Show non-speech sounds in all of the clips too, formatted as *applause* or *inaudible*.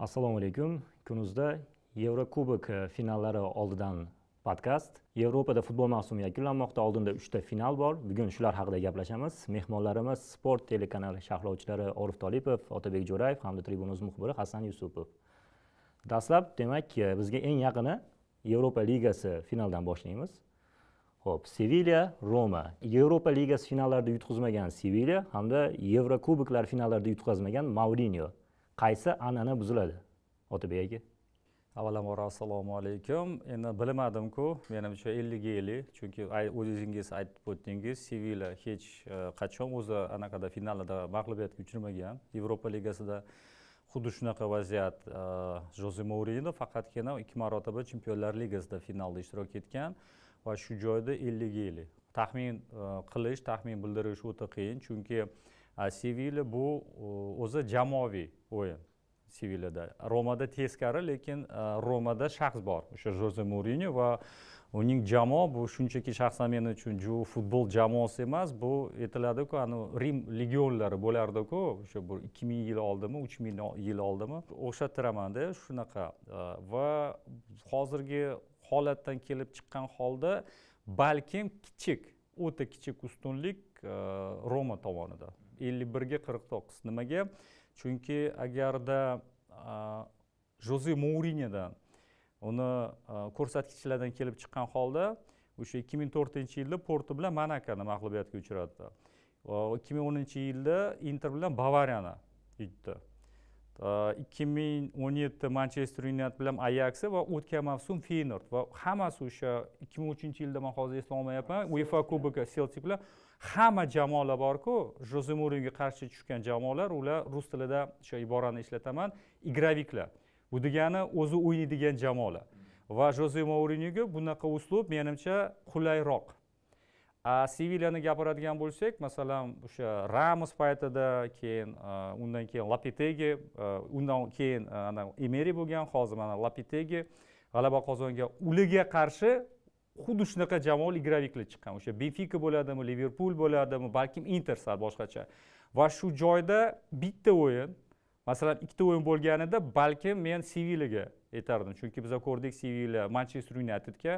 assalomu alaykum kunuzda yevrokubok e, finallari oldidan podkast yevropada futbol mavsumi yakunlanmoqda oldinda uchta final bor bugun shular haqida gaplashamiz mehmonlarimiz sport telekanali sharhlovchilari orif tolipov otabek jo'rayev hamda tribunuz muxbiri hasan yusupov dastlab demak e, bizga eng yaqini yevropa ligasi finaldan boshlaymiz ho'p sevilya roma yevropa ligasi finallarida yutqazmagan sevilya hamda yevrokuboklar finallarida yutqazmagan Mourinho. qaysi an'ana buziladi otabek aka avvalambor assalomu alaykum endi bilmadimku menimcha ellik ellik chunki o'zingiz aytib o'tdingiz sevilya hech e, qachon o'zi anaqada finalida mag'lubiyatga uchramagan yevropa ligasida xuddi shunaqa vaziyat e, joze mourino faqatgina ikki marotaba chempionlar ligasida finalda ishtirok etgan va shu joyda ellik ellik taxmin e, qilish taxmin bildirish o'ta qiyin chunki sevilya bu o'zi jamoaviy o'yin sevilyada romada teskari lekin romada shaxs bor o'sha joze murinyo va uning jamoa bu shunchaki shaxsan men uchun futbol jamoasi emas bu aytiladiku anavi rim legionlari bo'lardiku o'sha bir ikki ming yil oldimi uch ming yil oldimi o'xshattiramanda shunaqa va hozirgi holatdan kelib chiqqan holda balkim kichik o'ta kichik ustunlik roma tomonida ellik birga qirq to'qqiz nimaga chunki agarda joze mourinidan uni ko'rsatkichlardan kelib chiqqan holda o'sha ikki ming to'rtinchi yilda porto bilan monakoni mag'lubiyatga uchratdi ikki ming o'ninchi yilda inter bilan bavariyani yutdi ikki ming o'n yetti manchester yunayted bilan ayaksi va o'tgan mavsum feynord va hammasi o'sha ikki ming uchinchi yilda man hozir eslolmayapman uefa kubogi seltik bilan hamma jamoalar borku joze mourinyoga qarshi tushgan jamoalar ular rus tilida o'sha iborani ishlataman igroviklar bu degani o'zi o'ynaydigan jamoalar va joze mourinyoga bunaqa uslub menimcha qulayroq a sevilyani gapiradigan bo'lsak masalan o'sha ramos paytida keyin undan keyin lapitegi undan keyin ana emeri bo'lgan hozir mana lapitegi g'alaba qozongan ularga qarshi xuddi shunaqa jamoa ligraviklar chiqqan o'sha benfika bo'ladimi liverpul bo'ladimi balkim inter sal boshqacha va shu joyda bitta o'yin masalan ikkita o'yin bo'lganida balkim men sevilyaga aytardim chunki biza ko'rdik sevilya manchester yunaytedga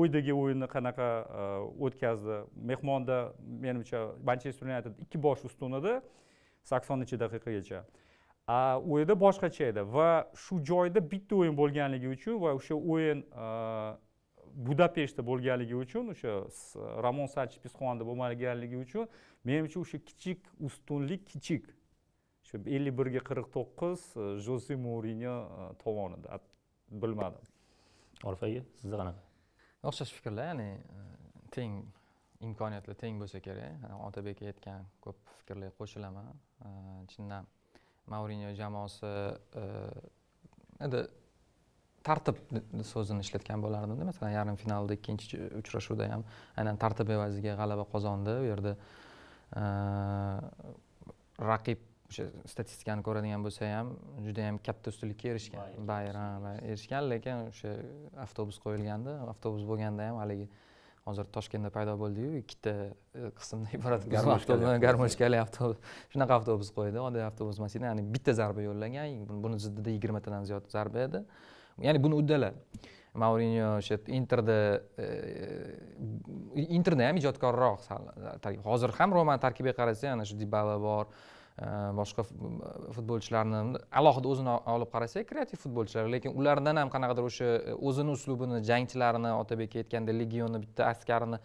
uydagi o'yinni qanaqa e, o'tkazdi mehmonda menimcha manchester yunayted ikki bosh ustun edi saksoninchi daqiqagacha u yerda boshqacha edi va shu joyda bitta o'yin bo'lganligi uchun va o'sha o'yin e, budapeshtda bo'lganligi uchun o'sha ramon sachich pisxonda bo'lmaganligi uchun menimcha o'sha kichik ustunlik kichik shu ellik birga qirq to'qqiz e, jose mourinyo e, tovonida bilmadim orif aka sizda qanaqa o'xshash fikrlar ya'ni e, teng imkoniyatlar teng bo'lsa kerak otabek aytgan ko'p fikrlarga qo'shilaman chindan mourinyo jamoasi endi tartib so'zini ishlatgan bo'lardimda masalan yarim finalda ikkinchi uchrashuvda ham aynan tartib evaziga g'alaba qozondi u yerda raqib o'sha statistikani ko'radigan bo'lsa ham juda yam katta ustunlikka erishgan bayram erishgan lekin o'sha avtobus qo'yilganda avtobus bo'lganda ham haligi hozir toshkentda paydo bo'ldiyu ikkita qismdan iborat garmoshkali avtobus shunaqa avtobus qo'ydi oddiy avtobus emas edi ya'ni bitta zarba yo'llagan buni ziddida yigirmatadan ziyod zarba edi ya'ni buni uddaladi maurinyo o'sha interda e, e, interda ham ijodkorroq sal hozir ham romani tarkibiga qarasa ana shu dibala bor e, boshqa futbolchilarni alohida o'zini olib qarasak kreativ futbolchilar lekin ulardan ham qanaqadir o'sha o'zini uslubini jangchilarini otabek aytganda legionni bitta askarini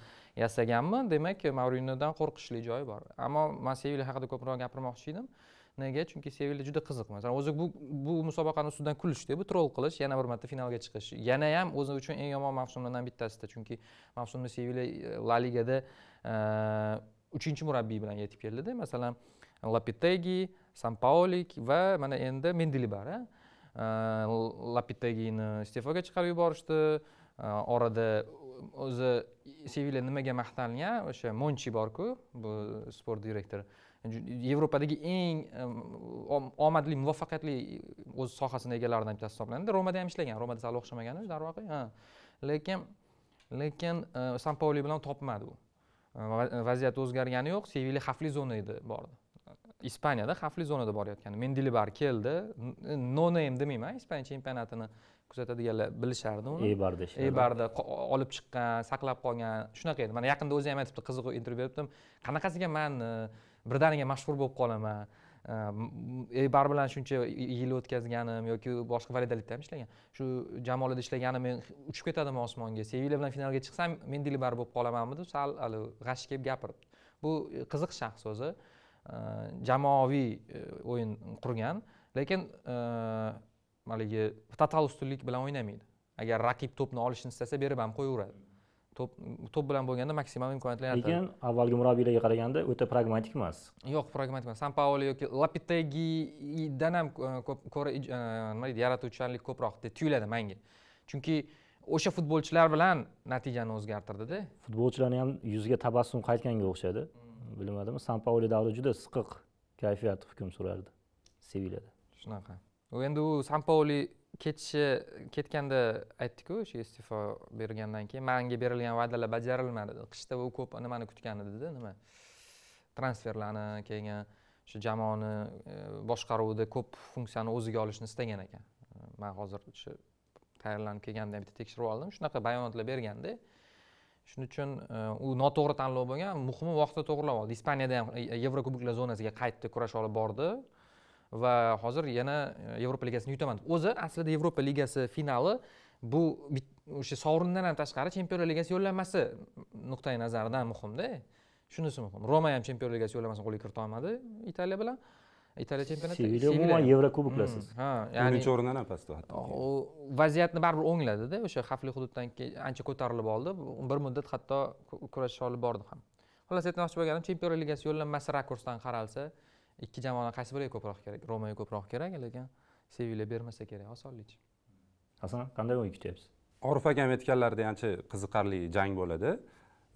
yasaganmi demak maurinyodan qo'rqishli joyi bor ammo masevili haqida ko'proq gapirmoqchi edim nega chunki sevilya juda qiziq masalan o'zi bu bu musobaqani ustidan kulishdi bu troll qilish yana bir marta finalga chiqish yana ham o'zi uchun eng yomon mavsumlardan bittasida chunki mavsumda sevilya e, la ligada e, uchinchi murabbiy bilan yetib keldida masalan lapitegi san paolik va mana endi mendili bor e, lapitegini iste'foga chiqarib yuborishdi orada o'zi sevilya nimaga maqtangan o'sha monchi borku bu sport direktori yevropadagi eng omadli muvaffaqiyatli o'z sohasini egalaridan bittasi hisoblanadi romada ham ishlagan romada sal o'xshamagan darvoqe ha lekin lekin e, san pauli bilan topmadi u e, e, vaziyat o'zgargani yo'q sevili xavfli zona edi bordi ispaniyada xavfli zonada borayotgandi mendilibar keldi no name demayman ispaniya chempionatini kuzatadiganlar bilishardi uni ebarda ebarda olib chiqqan saqlab qolgan shunaqa edi mana yaqinda o'zi ham aytibdi qiziq intervyu beribdim qanaqasiga manni birdaniga mashhur bo'lib qolaman e bar bilan shuncha yil o'tkazganim yoki boshqa validalikda ham ishlagan shu jamoalarda ishlaganim men uchib ketadimi osmonga sevilya bilan finalga chiqsam men dilbar bo'lib qolamanmi deb sal haligi g'ash kelib gapiribdi bu qiziq shaxs o'zi jamoaviy e, o'yin qurgan lekin haligi total ustunlik bilan o'ynamaydi agar raqib to'pni olishni istasa berib ham qo'yaveradi to'p to'p bilan bo'lganda maksimal imkoniyatlar yaratadi lekin avvalgi murabbiylarga qaraganda o'ta pragmatik emas yo'q pragmatik emas san paoli yoki lapitegidan ham e, ko'ra e, nima deydi yaratuvchanlik ko'proq tuyuladi manga chunki o'sha futbolchilar bilan natijani o'zgartirdida futbolchilarni ham yuziga tabassum qaytganga o'xshadi bilmadimi san paoli davri juda siqiq kayfiyat hukm surardi sevilyada shunaqa endi u san paoli ketishi ketganda aytdiku o'sha iste'fo bergandan keyin manga berilgan va'dalar bajarilmadi qishda u ko'p nimani kutgan edida nima transferlarni keyin shu jamoani e, boshqaruvida ko'p funksiyani o'ziga olishni istagan ekan man hozir shu tayyorlanib kelganda bitta tekshirib oldim shunaqa bayonotlar berganda shuning uchun e, u noto'g'ri tanlov bo'lgan muhimi vaqtida to'g'irlab oldi ispaniyada ham yevrokuboklar zonasiga qaytdi kurash olib bordi va hozir yana e, yevropa ligasini yutaman o'zi aslida yevropa ligasi finali bu o'sha sovrindan ham tashqari chempionlar ligasi yo'llanmasi nuqtai nazaridan muhimda shunisi muhim roma ham chempionlar ligasi yo'llanmasini qo'lga kirita olmadi italiya bilan italiya chempionati sevilya umuman yevrokubok bilasiz mm, ha ya'ni uchinchi o'rindan ham pastda vaziyatni baribir o'ngladida o'sha xavfli hududdan keyin ancha ko'tarilib oldi bir muddat hatto kurashish olib bordi ham xullas aytmoqchi bo'lganim chempionlar ligasi yo'llanmasi rakursdan qaralsa ikki jamoani qaysi biriga ko'proq kerak romaga ko'proq kerak lekin sevilya bermasa kerak osonlikcha hasan qanday o'yin kutyapsiz orif akam aytganlaridek ancha qiziqarli jang bo'ladi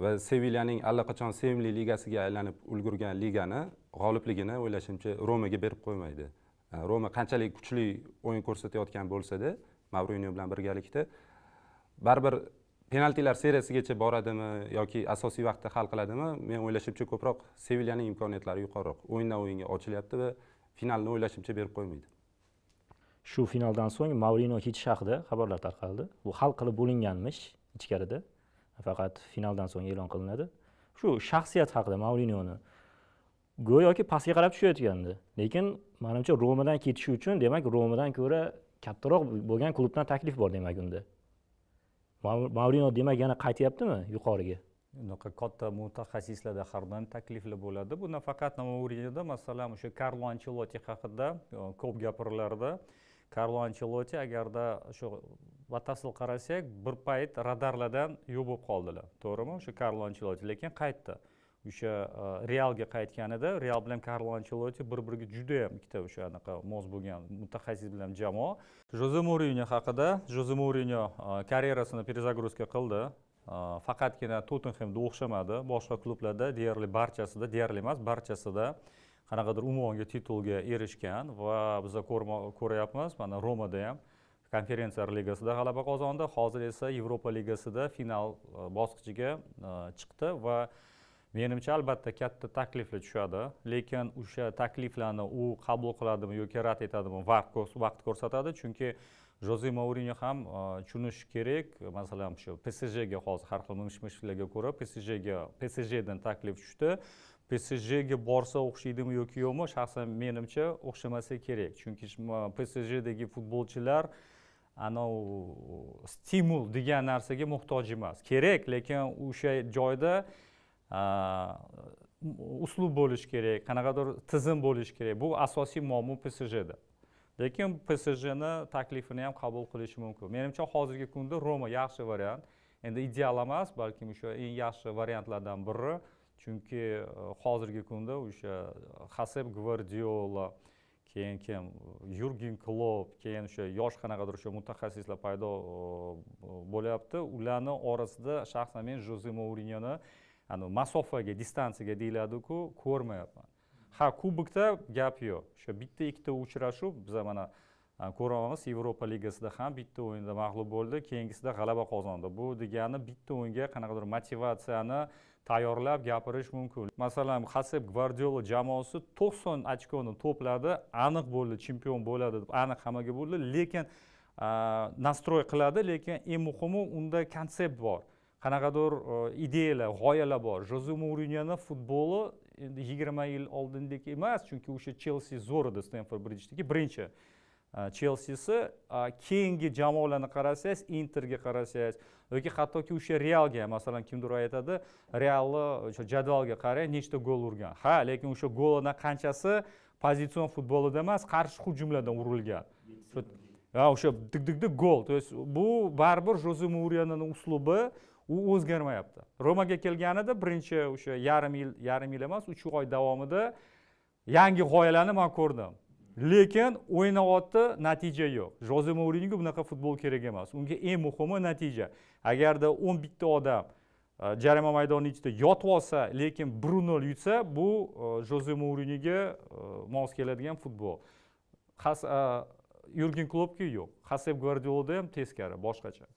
va sevilyaning allaqachon sevimli ligasiga aylanib ulgurgan ligani g'olibligini o'ylashimcha romaga berib qo'ymaydi roma qanchalik kuchli o'yin ko'rsatayotgan bo'lsada mavruniyo bilan birgalikda baribir penaltilar seriyasigacha boradimi yoki asosiy vaqtda hal qiladimi men o'ylashimcha ko'proq sevilyaning imkoniyatlari yuqoriroq o'yindan o'yinga ochilyapti va finalni o'ylashimcha berib qo'ymaydi shu finaldan so'ng mavrino ketish haqida xabarlar tarqaldi u hal qilib bo'linganmish ichkarida faqat finaldan so'ng e'lon qilinadi shu shaxsiyat haqida maurinoni go'yoki pastga qarab tushayotgandi lekin manimcha romadan ketishi uchun demak romadan ko'ra kattaroq bo'lgan klubdan taklif bor demak unda mavrino demak yana qaytyaptimi yuqoriga unaqa katta mutaxassislarda har doim takliflar bo'ladi bu nafaqat mourinyoda masalan o'sha karlo anchelotti haqida ko'p gapiriladi karlo anchelotti agarda shu batafsil qarasak bir payt radarlardan yo'q bo'lib qoldilar to'g'rimi o'sha karlo anchelotti lekin qaytdi o'sha e, realga qaytganida real bilan karlo anchelotti bir biriga judayam ikkita o'sha anaqa mos bo'lgan mutaxassis bilan jamoa joze mourinyo haqida joze mourinyo e, karyerasini перезагрузка qildi e, faqatgina tottenhemda o'xshamadi boshqa klublarda deyarli barchasida deyarli emas barchasida qanaqadir unvonga titulga erishgan va biza ko'ryapmiz mana romada ham konferensiyalar ligasida g'alaba qozondi hozir esa yevropa ligasida final bosqichiga chiqdi va menimcha albatta katta takliflar tushadi lekin o'sha takliflarni u qabul qiladimi yoki rad etadimi vaqt ko'rsatadi chunki joze mourinyo ham e, tushunishi kerak masalan shu psjga hozir har xil mish mishlarga ko'ra psjga psjdan taklif tushdi psjga borsa o'xshaydimi yoki yo'qmi shaxsan menimcha o'xshamasa kerak chunki psjdagi futbolchilar anavi stimul degan narsaga muhtoj emas kerak lekin o'sha joyda uslub bo'lishi kerak qanaqadir tizim bo'lishi kerak bu asosiy muammo psjda lekin psjni taklifini ham qabul qilishi mumkin menimcha hozirgi kunda roma yaxshi variant endi ideal emas balkim o'sha eng yaxshi variantlardan biri chunki hozirgi kunda o'sha hasib gvardiola keyin kim yurgin klop keyin o'sha yosh qanaqadir o'sha mutaxassislar paydo bo'lyapti ularni orasida shaxsan men joze mourinyoni anavi masofaga distansiyaga deyiladiku ko'rmayapman ha kubokda gap yo'q o'sha bitta ikkita uchrashuv biza mana ko'ryapmiz yevropa ligasida ham bitta o'yinda mag'lub bo'ldi keyingisida g'alaba qozondi bu degani bitta o'yinga qanaqadir motivatsiyani tayyorlab gapirish mumkin masalan haseb gvardiola jamoasi to'qson ochkoni to'pladi aniq bo'ldi chempion bo'ladi deb aniq hammaga bo'ldi lekin nastroy qiladi lekin eng muhimi unda konsept bor qanaqadir e, ideyalar g'oyalar bor joze mourinoni futboli endi yigirma yil oldindek emas chunki o'sha chelsi zo'r edi stenford bridjdagi birinchi e, chelsisi e, keyingi jamoalarni qarasangiz interga qarasangiz yoki hattoki o'sha realga masalan kimdir aytadi realni o'sha jadvalga qarang nechta gol urgan ha lekin o'sha gollardan qanchasi pozitsion futbolida emas qarshi hujumlardan urilgan va o'sha dik dikda gol то есть bu baribir joze muriyani uslubi u o'zgarmayapti romaga kelganida birinchi o'sha yarim yil yarim yil emas uch oy davomida yangi g'oyalarni man ko'rdim lekin o'ynayapti natija yo'q joze mourinyoga bunaqa futbol kerak emas unga eng muhimi natija agarda o'n bitta odam jarima maydoni ichida yotib olsa lekin bir nol yutsa bu joze mourinyoga mos keladigan futbol yurgin klopga yo'q haseb gvardiolada ham teskari boshqacha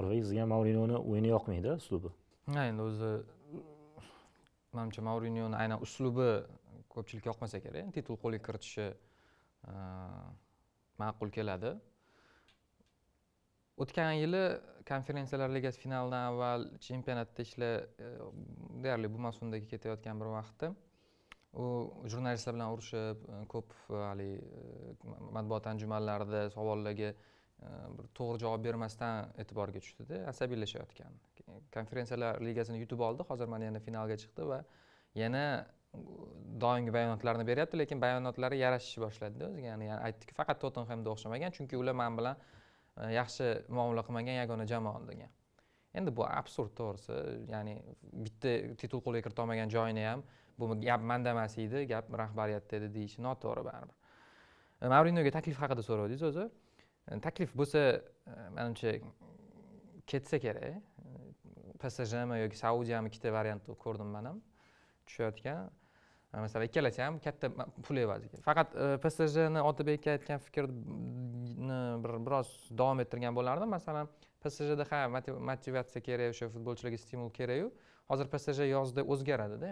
orbek sizga ham mavrinoni o'yini yoqmaydi uslubi ha endi o'zi manimcha mavrinyoni aynan uslubi ko'pchilikka yoqmasa kerak titul qo'lga kiritishi e, ma'qul keladi o'tgan yili konferensiyalar ligasi finalidan avval chempionatda ishlar e, deyarli bu mavsumdagi ketayotgan bir vaqtda u jurnalistlar bilan urushib e, ko'p e, haligi e, matbuot anjumanlarida savollarga bir to'g'ri javob bermasdan e'tiborga tushdida asabiylashayotgan konferensiyalar ligasini yutib oldi hozir mana yana finalga chiqdi va yana doimgi bayonotlarni beryapti lekin bayonotlari yarashishni boshladida o'ziga ya'ni aytdiki faqat tottenhemga o'xshamagan chunki ular man bilan yaxshi muomala qilmagan yagona jamoa degan endi bu absurd to'g'risi ya'ni bitta titul qo'lga kirita olmagan joyini ham bu gap manda emas edi gap rahbariyatda edi deyishi noto'g'ri baribir e, mavrinoga taklif haqida so'ravdingiz o'zi e, taklif bo'lsa e, manimcha ketsa kerak psjmi yoki saudiyami ikkita variantni ko'rdim man ham tushayotgan masalan ikkalasi ham katta pul evaziga faqat psjni otabekka aytgan fikrni bir biroz davom ettirgan bo'lardim masalan psjda ha motivatsiya kerak o'sha futbolchilarga stimul kerakyu hozir psj yozda o'zgaradida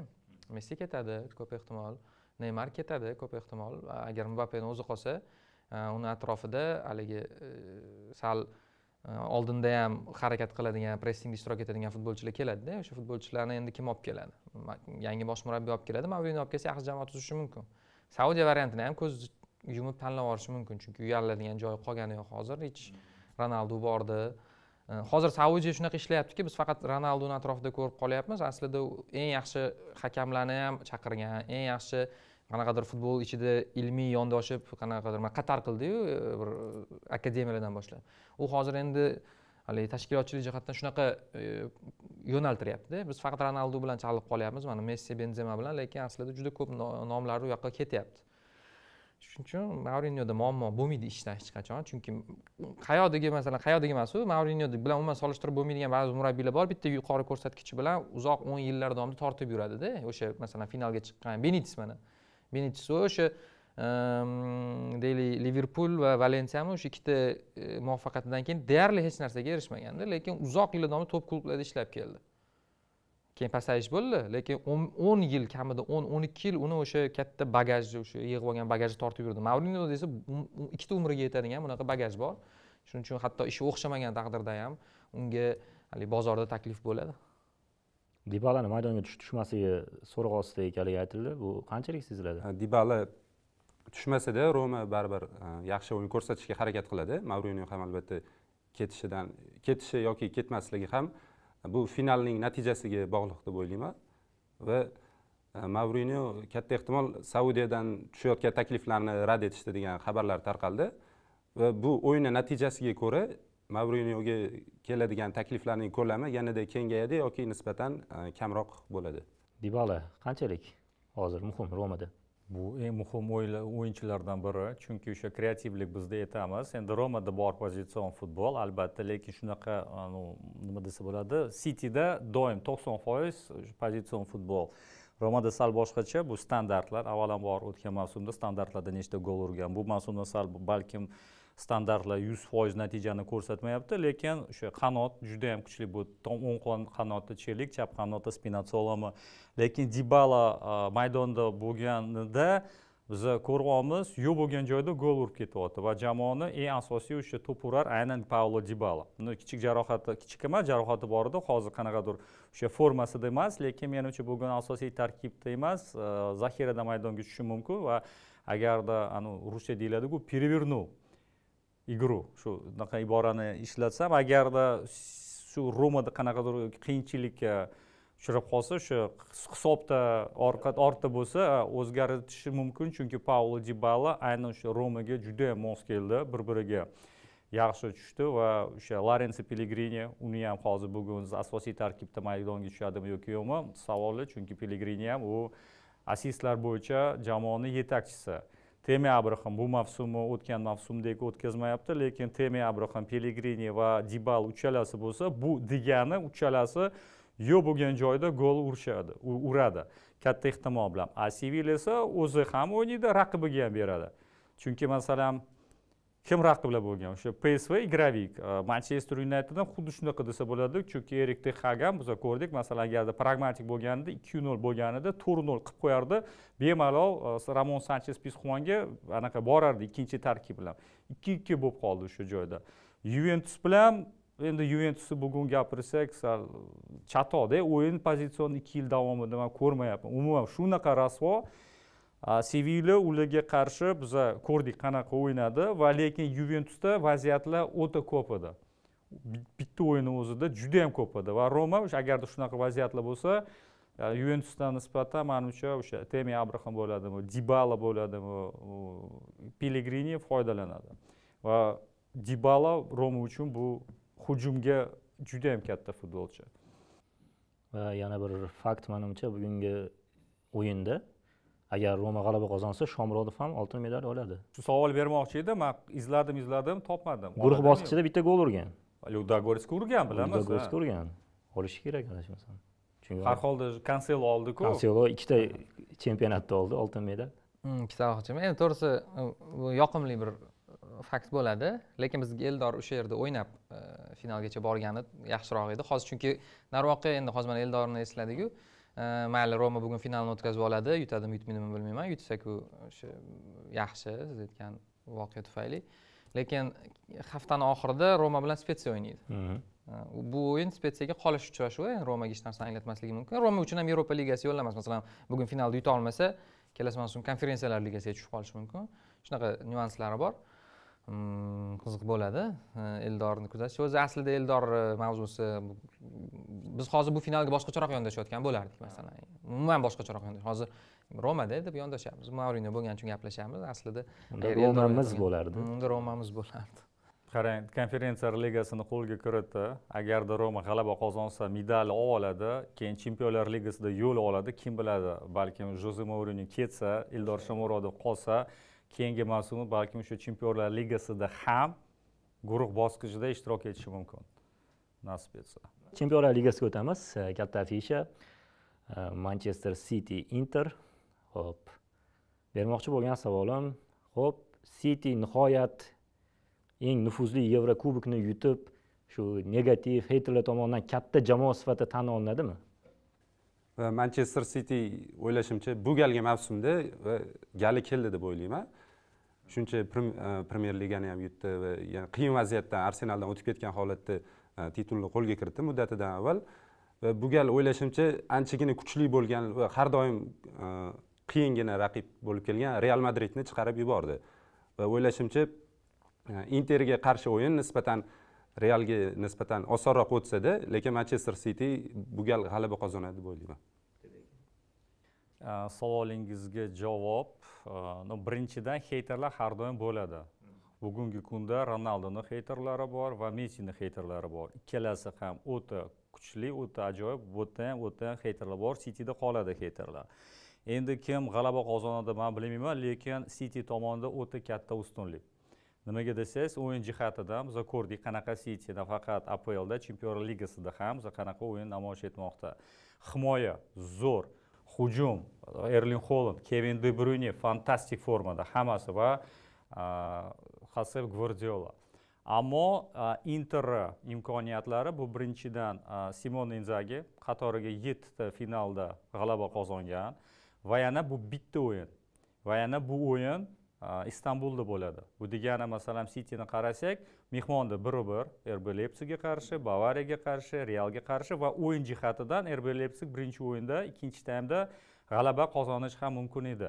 messi ketadi ko'p ehtimol neymar ketadi ko'p ehtimol agar mbappeni o'zi qolsa e, uni atrofida haligi e, sal e, oldinda ham harakat qiladigan pressingda ishtirok etadigan futbolchilar keladida o'sha futbolchilarni endi kim olib keladi yangi bosh murabbiy olib keladi mavrini olib kelsa yaxshi jamoa tuzishi mumkin saudiya variantini ham ko'z yumib tanlab yuborishi mumkin chunki uyaladigan joyi qolgani yo'q hozir hech ronaldu bordi Э, hozir saudiya shunaqa ishlayaptiki biz faqat ronalduni atrofida ko'rib qolyapmiz aslida u eng yaxshi hakamlarni ham chaqirgan eng yaxshi qanaqadir futbol ichida ilmiy yondoshib qanaqadir qatar qildiyu e, bir akademiyalardan boshlab u hozir endi haligi tashkilotchilik jihatdan shunaqa e, yo'naltiryaptida biz faqat ronaldu bilan chalg'ib qolyapmiz mana messi benzema bilan lekin aslida juda ko'p nomlari u yoqqa ketyapti shuning uchun mavrinyoda muammo bo'lmaydi ishda hech qachon chunki qayoqdagi masalan qayoqdagi emas u mavrinyo bilan umuman solishtirib bo'lmaydigan ba'zi murabbiylar bor bitta yuqori ko'rsatkichi bilan uzoq o'n yillar davomida tortib yuradida o'sha masalan finalga chiqqan benitis mana benitis o'sha ehm, deylik liverpul va valensiyami o'sha ikkita e, muvaffaqiyatidan keyin deyarli hech narsaga erishmaganda lekin uzoq yillar davomida top klublarda ishlab keldi keyin pasayish bo'ldi lekin o'n yil kamida o'n o'n ikki yil uni o'sha katta bagajni o'sha yig'ib olgan bagajni tortib yurdi mavrinio desa ikkita umriga yetadigan bunaqa bagaj bor shuning uchun hatto ishi o'xshamagan taqdirda ham unga haligi bozorda taklif bo'ladi dibalani maydonga tushib tushmasligi so'roq ostida ekanligi aytildi bu qanchalik seziladi dibala tushmasada roma baribir e, yaxshi o'yin ko'rsatishga harakat qiladi mavrinio ham albatta ketishidan ketishi yoki ketmasligi ham bu finalning natijasiga bog'liq deb o'ylayman va e, mavrino katta ehtimol saudiyadan tushayotgan takliflarni rad etishdi degan xabarlar tarqaldi va bu o'yinni natijasiga ko'ra mavrinoga keladigan takliflarning ko'lami yanada kengayadi yoki nisbatan e, kamroq bo'ladi dibala qanchalik hozir muhim romada bu eng muhim o'yinchilardan biri chunki o'sha kreativlik bizda aytamiz endi romada bor pozitsion futbol albatta lekin shunaqa nima desa bo'ladi sitida doim to'qson foiz pozitsion futbol romada sal boshqacha bu standartlar avvalambor o'tgan mavsumda standartlarda nechta gol urgan bu mavsumda sal balkim standartlar yuz foiz natijani ko'rsatmayapti lekin o'sha qanot juda yam kuchli bu o'ng qanoti chelik chap qanoti spinatsolami lekin dibala maydonda bo'lganida biz ko'ryapmiz yo'q bo'lgan joyda gol urib ketyapti va jamoani eng asosiy o'sha to'p urar aynan paulo dibala uni kichik jarohati kichik emas jarohati bor edi hozir qanaqadir o'sha formasida emas lekin menimcha bugun asosiy tarkibda emas zaxirada maydonga tushishi mumkin va agarda anu ruscha deyiladiku перевернул игру shu unaqa iborani ishlatsam agarda shu rumada qanaqadir qiyinchilikka uchrab qolsa o'sha hisobda ortda bo'lsa o'zgartirishi mumkin chunki paulo dibala aynan o'sha romaga juda mos keldi bir biriga yaxshi tushdi va o'sha larensi pelegrini uni ham hozir bugun asosiy tarkibda maydonga tushadimi yoki yo'qmi savoli chunki pelegrini ham u assistlar bo'yicha jamoani yetakchisi temi abroham bu mavsumni o'tgan mavsumdek o'tkazmayapti lekin temi abroham Pellegrini va dibal uchalasi bo'lsa bu degani uchalasi yo'q bo'lgan joyda gol urishadi uradi katta ehtimol bilan a sevil esa o'zi ham o'ynaydi raqibiga ham beradi chunki masalan kim raqiblar bo'lgan o'sha psv igrovik э, manchester yunayteddan xuddi shunaqa desa bo'ladi chunki erik texag ham biza ko'rdik masalan agarda pragmatik bo'lganida ikki nol bo'lganida to'rt nol qilib qo'yardi bemalol e, ramon sanches pisxuanga anaqa borardi ikkinchi tarkib bilan ikki ikki bo'lib qoldi o'sha joyda yuventus bilan endi yuventusni bugun gapirsak sal chatoqda o'yin pozitsionni ikki yil davomida man ko'rmayapman umuman shunaqa rasvo sevilya ularga qarshi biza ko'rdik qanaqa o'ynadi va lekin yuventusda vaziyatlar o'ta ko'p edi bitta o'yinni o'zida juda ham ko'p edi va roma o'sha agarda shunaqa vaziyatlar bo'lsa yuventusdan nisbatan manimcha o'sha temi abraham bo'ladimi dibala bo'ladimi pelegrini foydalanadi va dibala roma uchun bu hujumga juda ham katta futbolchi va yana bir fakt manimcha bugungi o'yinda agar roma g'alaba qozonsa shomurodov ham oltin medal oladi shu savol bermoqchi edim man izladim izladim topmadim guruh bosqichida bitta gol urgan ludogorskka urgan bilamiz ludogorskka urgan olishi kerak adashmasam chunki har holda kanselo oldiku kanselo ikkita chempionatda oldi oltin medal hmm, ikkita oxirchi endi to'g'risi bu yoqimli bir fakt bo'ladi lekin bizga eldor o'sha yerda o'ynab e, finalgacha borgani yaxshiroq edi hozir chunki darvoqa endi hozir mana eldorni esladiku Э, mayli roma bugun finalni o'tkazib oladi yutadimi yutmaydimi bilmayman yutsaku o'sha yaxshi siz aytgan voqea tufayli lekin haftani oxirida roma bilan spetsiya o'ynaydi bu o'yin spetsiyaga qolish uchrashuvi romaga hech narsani anglatmasligi mumkin roma uchun ham yevropa ligasi yo'llamas masalan bugun finalda yuta olmasa kelasi mavsum konferensiyalar ligasiga tushib qolishi mumkin shunaqa nyuanslari bor qiziq bo'ladi eldorni э, kuzatish o'zi aslida eldor э, mavzusi biz hozir bu finalga boshqacharoq yondashayotgan bo'lardik masalan umuman boshqacharoq yondash hozir romada deb yondashamiz mavrino bo'lgani uchun gaplashamiz aslida unda romamiz bo'lardi unda romamiz bo'lardi qarang konferensiya ligasini qo'lga kiritdi agarda roma g'alaba qozonsa medal oladi keyin chempionlar ligasida yo'l oladi kim biladi balkim joze mourino ketsa eldor shomurodov qolsa keyingi mavsumi balkim o'sha chempionlar ligasida ham guruh bosqichida ishtirok etishi mumkin nasib etsa chempionlar ligasiga o'tamiz eh, katta afisha eh, manchester city inter ho'p bermoqchi bo'lgan savolim ho'p city nihoyat eng nufuzli yevrokubokni yutib shu negativ heyterlar tomonidan katta jamoa sifatida tan olinadimi eh, manchester city o'ylashimcha bu galgi mavsumda gali keldi deb o'ylayman shuncha premyer e, ligani ham yutdi va qiyin vaziyatdan arsenaldan o'tib ketgan holatda e, titulni qo'lga kiritdi muddatidan avval va bu gal o'ylashimcha anchagina kuchli bo'lgan va har doim e, qiyingina raqib bo'lib kelgan real madridni chiqarib yubordi va o'ylashimcha interga qarshi o'yin nisbatan realga nisbatan osonroq o'tsada lekin manchester siti bu gal g'alaba qozonadi deb o'ylayman Э, savolingizga javob э, birinchidan heyterlar har doim bo'ladi bugungi kunda ronalduni heyterlari bor va messini heyterlari bor ikkalasi ham o'ta kuchli o'ta ajoyib bu yerda ham o'ta heyterlar bor sitida qoladi heyterlar endi kim g'alaba qozonadi man bilmayman lekin siti tomonida o'ta katta ustunlik nimaga desangiz o'yin jihatidan biz ko'rdik qanaqa siti nafaqat aplda chempionlar ligasida ham qanaqa o'yin namoyish etmoqda himoya zo'r hujum erling holand kevin de bruni fantastik formada hammasi va hasel gvardiola ammo interni imkoniyatlari bu birinchidan simon inzagi qatoriga yettita finalda g'alaba qozongan va yana bu bitta o'yin va yana bu o'yin istanbulda bo'ladi bu degani masalan sitini qarasak mehmonda bir bir rb lepsiga qarshi bavariyaga qarshi realga qarshi va o'yin jihatidan rb lepsig birinchi o'yinda ikkinchi taymda g'alaba qozonishi ham mumkin edi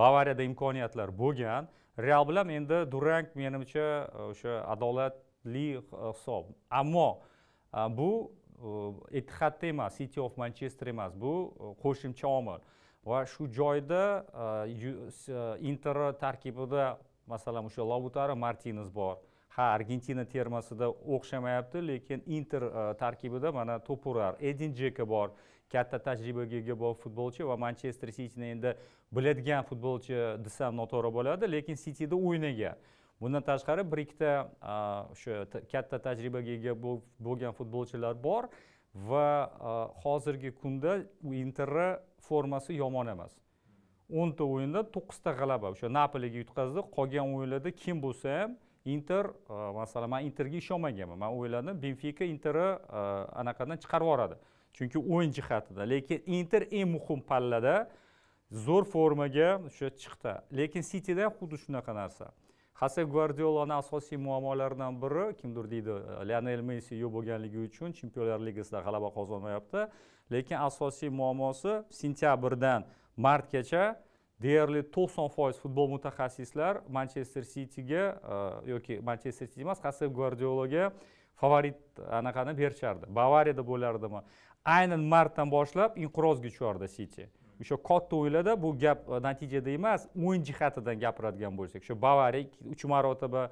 bavariyada imkoniyatlar bo'lgan real bilan endi durang menimcha e, o'sha adolatli e, hisob ammo e, bu etihadda emas city of manchester emas bu qo'shimcha omil va shu joyda e, e, inter tarkibida masalan o'sha lautaro martines bor ha argentina termasida o'xshamayapti lekin inter e, tarkibida mana to'purar edin jeka bor katta tajribaga ega bo'lgan futbolchi va manchester sitini endi biladigan futbolchi desam noto'g'ri bo'ladi lekin sitida o'ynagan bundan tashqari bir ikkita o'sha katta tajribaga ega bo'lgan futbolchilar bor va e, hozirgi kunda inter formasi yomon emas o'nta o'yinda to'qqizta g'alaba o'sha napoliga yutqazdi qolgan o'yinlarda kim bo'lsa ham inter e, masalan man interga ishonmaganman man o'yladim benfika interni e, anaqadan chiqarib yuboradi chunki o'yin jihatida lekin inter eng muhim pallada zo'r formaga o'sha chiqdi lekin sitida ham xuddi shunaqa narsa hase gvardiolani asosiy muammolaridan biri kimdir deydi lionel messi yo'q bo'lganligi uchun chempionlar ligasida g'alaba qozonmayapti lekin asosiy muammosi sentyabrdan martgacha deyarli to'qson foiz futbol mutaxassislar manchester sitiga e, yoki manchester siti emas hase gvardiolaga favorit anaqani berishardi bavariyada bo'lardimi aynan martdan boshlab inqirozga tushardi siti o'sha katta o'yinlarda bu gap e, natijada emas o'yin jihatidan gapiradigan bo'lsak shu bavariya uch marotaba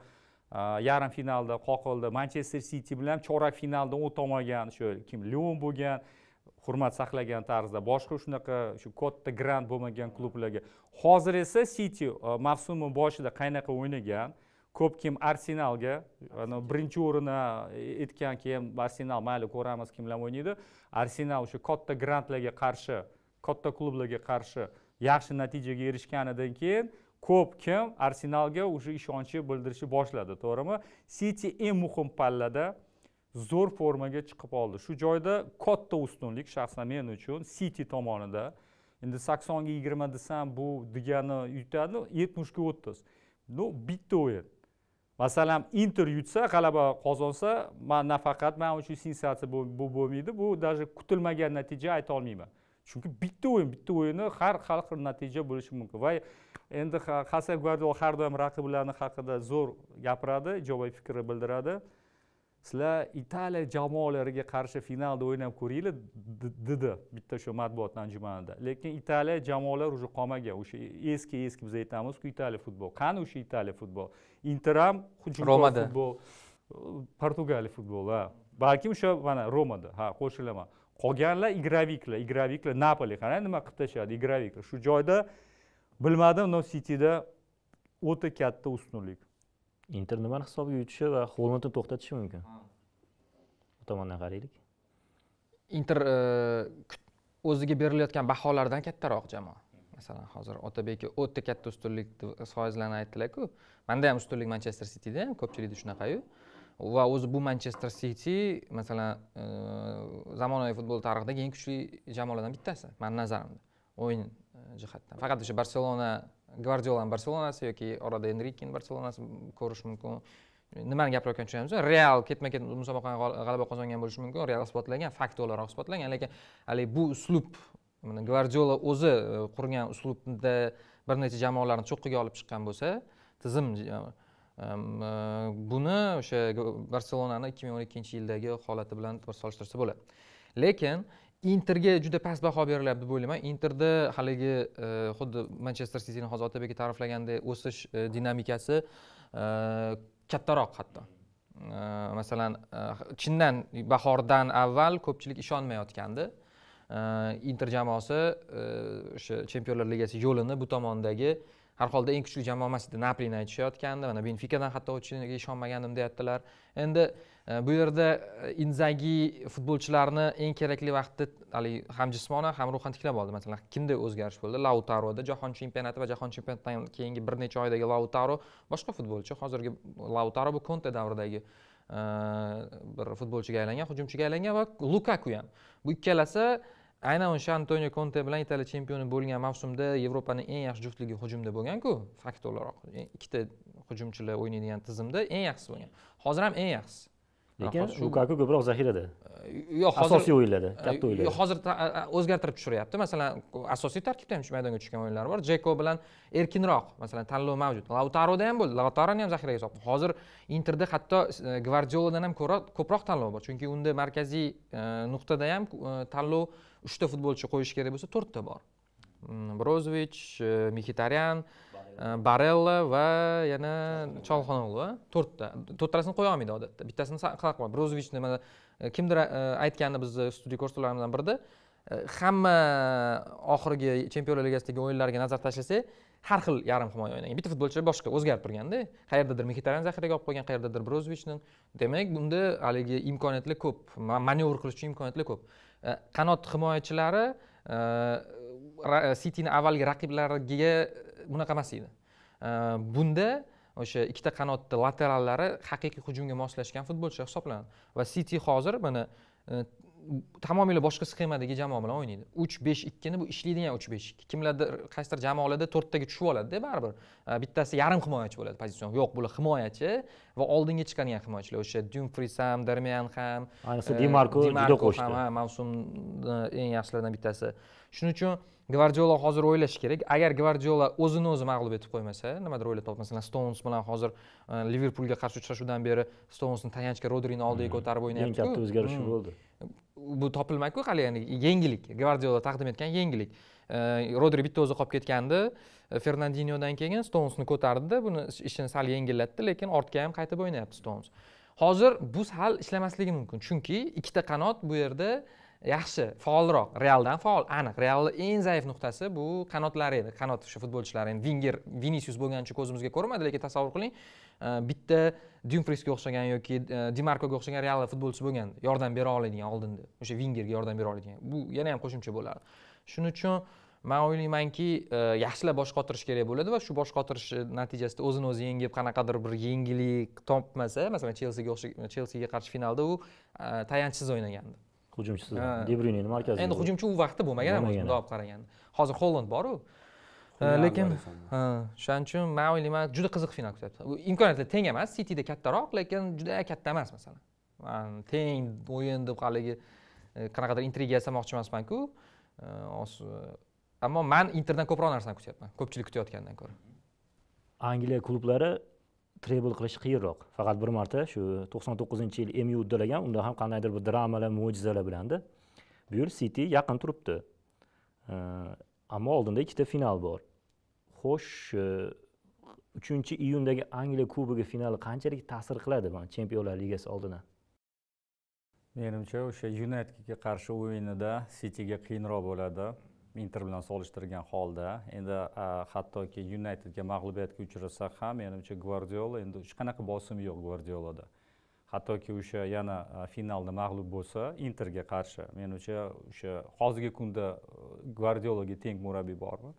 e, yarim finalda qoqildi manchester siti bilan chorak finalda o'ta olmagan shu kim leon bo'lgan hurmat saqlagan tarzda boshqa shunaqa shu katta grant bo'lmagan klublarga hozir esa siti e, mavsumi boshida qanaqa o'ynagan ko'p kim arsenalga birinchi o'rinni aytgan keyin arsenal mayli ko'ramiz kim bilan o'ynaydi arsenal o'sha katta grantlarga qarshi katta klublarga qarshi yaxshi natijaga erishganidan keyin ko'p kim arsenalga уже ishonchi bildirishni boshladi to'g'rimi siti eng muhim pallada zo'r formaga chiqib oldi shu joyda katta ustunlik shaxsan men uchun siti tomonida endi saksonga yigirma desam bu degani yutadi yetmishga o'ttiz ну bitta o'yin masalan inter yutsa g'alaba qozonsa man nafaqat man uchun sensatsiya bu bo'lmaydi bu даже kutilmagan natija ayta olmayman chunki bitta o'yin bitta o'yini har xil xil natija bo'lishi mumkin va endi hasa gvardiola har doim raqiblarni haqida zo'r gapiradi ijobiy fikr bildiradi sizlar italiya jamoalariga qarshi finalda o'ynab ko'ringlar dedi bitta shu matbuot anjumanida lekin italiya jamoalari уже qolmagan o'sha eski eski biz aytamizku italiya futbol qani o'sha italiya futbol inter ham futbol portugaliya futboli balkim o'sha mana romada ha qo'shilaman qolganlar igraviklar igraviklar napoli qarang nima qilib tashladi igraviklar shu joyda bilmadim но sitida o'ta katta ustunlik inter nimani hisobiga yutishi va holandni to'xtatishi mumkin u tomondan qaraylik inter e, o'ziga berilayotgan baholardan kattaroq jamoa masalan hozir otabekka o'ta katta ustunlik foizlarni aytdilarku manda ham ustunlik manchester sitida ham ko'pchilikda shunaqayu va o'zi bu manchester siti masalan e, zamonaviy futbol tarixidagi eng kuchli jamoalardan bittasi mani nazarimda o'yin e, jihatdan faqat o'sha barselona gvardiolani barselonasi yoki orada enrikini barselonasi ko'rish mumkin nimani gapirayotganini tushunamiz real ketma ket musobaqani g'alaba qozongan bo'lishi mumkin real isbotlagan fakt o'laroq isbotlangan lekin haligi bu uslub mana gvardiola o'zi e, qurgan uslubda bir necha jamoalarni cho'qqiga olib chiqqan bo'lsa tizim E, buni o'sha barselonani ikki ming o'n ikkinchi yildagi holati bilan bir solishtirsa bo'ladi lekin interga juda past baho berilyapti deb o'ylayman interda haligi e, xuddi manchester sitini hozir otabek aka o'sish e, dinamikasi kattaroq hatto masalan chindan bahordan avval ko'pchilik ishonmayotgandi inter jamoasi o'sha chempionlar ligasi yo'lini bu tomondagi har holda eng kuchli jamoa emas edi naplini aytishayotgandi mana benfikadan hatto o'tishiga ishonmagandim deyaptilar endi e, bu yerda e, inzagi futbolchilarni eng kerakli vaqtda haligi ham jismonan ham ruhan tiklab oldi masalan kimda o'zgarish bo'ldi lautaroda jahon chempionati va jahon chempionatidan keyingi bir necha oydagi lautaro boshqa futbolchi hozirgi lautaro bu konte davridagi e, bir futbolchiga aylangan hujumchiga aylangan va lukaku ham bu ikkalasi aynan o'sha antonio konte bilan italiya chempioni bo'lgan mavsumda yevropaning eng yaxshi juftligi hujumda bo'lganku fakt o'laroq e, ikkita hujumchilar o'ynaydigan tizimda eng yaxshisi bo'lgan hozir ham eng yaxshisi lekin kaku ko'proq zaxirada yo'q asosiy o'yinlarda katta o'yinlarda hozir o'zgartirib tushiryapti masalan asosiy tarkibda ham shu maydonga tushgan o'yinlari bor jeko bilan erkinroq masalan tanlov mavjud lautaroda ham bo'ldi lautaroni ham zaxiraga soldi hozir interda hatto e, gvardiolodan ham ko'ra ko'proq tanlov bor chunki unda markaziy e, nuqtada ham e, tanlov uchta futbolchi qo'yish kerak bo'lsa to'rtta bor mm, brozovich mxitaryan barella va yana cholxonoğlu to'rtta to'rttasini qo'ya olmaydi odatda bittasini saqlab qoladi brozovich nimada kimdir aytgandi bizni studiya ko'rsatuvlarimizdan birida hamma oxirgi chempionlar ligasidagi o'yinlarga nazar tashlasak har xil yarim himoya o'ynagan bitta futbolchi boshqa o'zgarib turganda qayerdadir mkitaryani zaxiraga olib qo'ygan qayerdadir brozovichni demak bunda haligi imkoniyatlar ko'p manevr qilish uchun imkoniyatlar ko'p qanot himoyachilari sitini э, э, avvalgi raqiblariga bunaqa emas edi bunda o'sha ikkita qanotni laterallari haqiqiy hujumga moslashgan futbolchi hisoblanadi va siti hozir mana e, tamomila boshqa sxemadagi jamoa bilan o'ynaydi uch besh ikkini bu ishlaydigan uch besh ikki kimlardir qaysidir jamoalarda to'rttaga tushib oladida baribir e, bittasi yarim himoyachi bo'ladi pozitsion yo'q bular himoyachi va oldinga chiqadigan himoyachilar o'sha dyumfris ham darmian ham ayniqsa e, di marko juda qo'shdi ha mavsumni eng yaxshilardan bittasi shuning uchun gvardiola hozir o'ylashi kerak agar gvardiola o'zini o'zi mag'lub etib qo'ymasa nimadir o'ylab topib masalan stones bilan hozir e, liverpulga qarshi uchrashuvdan beri stounsni tayanchga rodrini oldiga hmm. ko'tarib o'ynayapti eng katta o'zgarish hmm. bo'ldi bu topilmayku hali ya'ni yengillik gvardiola taqdim etgan yengillik e, rodri bitta o'zi qolib ketgandi e, fernandinodan keyin stounsni ko'tardida buni ishini sal yengillatdi lekin ortga ham qaytib o'ynayapti stouns hozir bu sal ishlamasligi mumkin chunki ikkita qanot bu yerda yaxshi faolroq realdan faol aniq realni eng zaif nuqtasi bu qanotlari edi qanot o'sha futbolchilar endi vinger vinisius bo'lgani uchun ko'zimizga ko'rinmadi lekin tasavvur qiling e, bitta dyumfrisga o'xshagan yoki e, dimarkoga o'xshagan real futbolchisi bo'lgan yordam bera oladigan oldinda o'sha vingerga yordam bera oladigan bu yana ham qo'shimcha bo'lardi shuning uchun man o'ylaymanki e, yaxshilab bosh qotirish kerak bo'ladi va shu bosh qotirish natijasida o'zini o'zi yengib qanaqadir bir yengillik topmasa masalan chelsiga o'xshagan chelsiga qarshi finalda u tayanchsiz o'ynagandi hujumchisi debryunini markazida endi hujumchi u vaqtda bo'lmagan ham bundoq olib qaraganda hozir holland boru lekin o'shaning uchun man o'ylayman juda qiziq final kutyapti imkoniyatlar teng emas sitida kattaroq lekin juda katta emas masalan teng o'yin deb haligi e, qanaqadir intriga yasamoqchi emasmanku e, ammo man interdan ko'proq narsani kutyapman ko'pchilik kutayotgandan ko'ra angliya klublari trebl qilish qiyinroq faqat bir marta shu to'qson to'qqizinchi yil mu uddalagan unda ham qandaydir bir dramalar mo'jizalar bilanda bu yil city yaqin turibdi ammo oldinda ikkita final bor xo'sh e, uchinchi iyundagi angliya kubogi finali qanchalik ta'sir qiladi mana chempionlar ligasi oldidan menimcha o'sha yunaytedga qarshi o'yinida sitiga qiyinroq bo'ladi inter bilan solishtirgan holda endi hattoki unitedga mag'lubiyatga uchrasa ham menimcha gvardiola endi hech qanaqa bosim yo'q gvardiolada hattoki o'sha yana finalda mag'lub bo'lsa interga qarshi menimcha o'sha hozirgi kunda gvardiolaga teng murabbiy bormi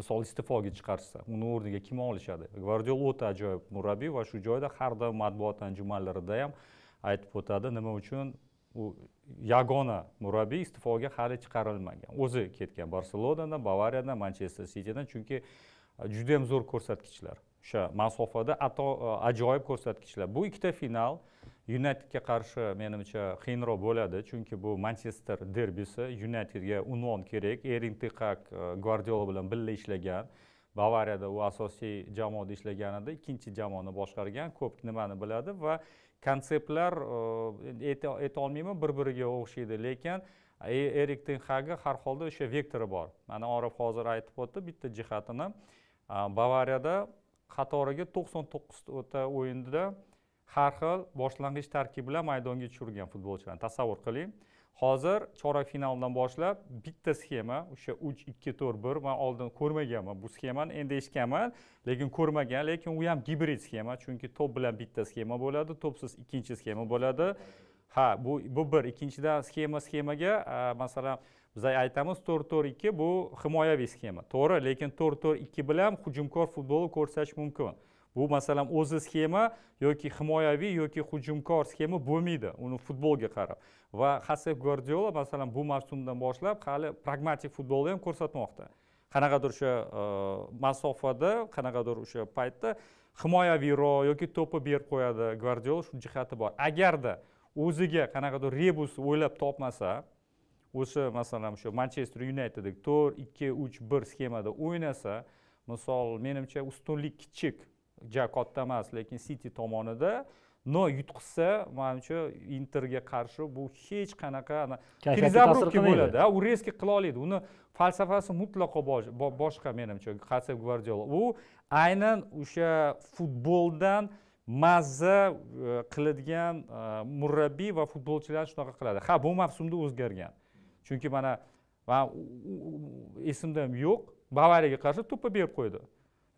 misol istifoga chiqarsa uni o'rniga kim olishadi gvardiola o'ta ajoyib murabbiy va shu joyda har doim matbuot anjumanlarida ham aytib o'tadi nima uchun u yagona murabbiy iste'foga hali chiqarilmagan o'zi ketgan barselonadan bavariyadan manchester sitidan chunki e, juda yam zo'r ko'rsatkichlar o'sha masofada ato e, ajoyib ko'rsatkichlar bu ikkita final yunaytedga qarshi menimcha qiyinroq bo'ladi chunki bu manchester derbisi yunaytedga unvon kerak erin tekak e, gvardiola bilan birga ishlagan bavariyada u asosiy jamoada ishlaganida ikkinchi jamoani boshqargan ko'p nimani biladi va konseptlar e, ayta olmayman bir biriga o'xshaydi lekin e, erik tenhagi har holda o'sha vektori bor mana orif hozir aytib o'tdi bitta jihatini e, bavariyada qatoriga to'qson to'qqizta o'yinda har xil boshlang'ich tarkib bilan maydonga tushirgan futbolchilarni tasavvur qiling hozir chorak finaldan boshlab bitta sxema o'sha uch ikki to'rt bir man oldin ko'rmaganman bu sxemani endi eshitganman lekin ko'rmagan lekin u ham gibrid sxema chunki to'p bilan bitta sxema bo'ladi to'psiz ikkinchi sxema bo'ladi ha bu bu bir ikkinchidan sxema sxemaga masalan biza aytamiz to'rt to'rt ikki bu himoyaviy sxema to'g'ri lekin to'rt to'rt ikki bilan hujumkor futbolni ko'rsatish mumkin bu masalan o'zi sxema yoki himoyaviy yoki hujumkor sxema bo'lmaydi uni futbolga qarab va hasep gvardiola masalan bu mavsumdan boshlab hali pragmatik futbolni ham ko'rsatmoqda qanaqadir o'sha e, masofada qanaqadir o'sha paytda himoyaviyroq yoki to'pni berib qo'yadi gvardiola shu jihati bor agarda o'ziga qanaqadir rebus o'ylab topmasa o'sha masalan o'sha manchester yunayteddagi to'rt ikki uch bir sxemada o'ynasa misol menimcha ustunlik kichik ja katta emas lekin siti tomonida но yutqizsa manimcha interga qarshi bu hech qanaqa перезагрузка bo'ladi u резкий qila oladi uni falsafasi mutlaqo boshqa menimcha xasep gvardiola u aynan o'sha futboldan mazza e, qiladigan e, murabbiy va futbolchilar shunaqa qiladi ha bu mavsumda o'zgargan chunki mana man esimda ham yo'q bavariyaga qarshi to'ppa berib qo'ydi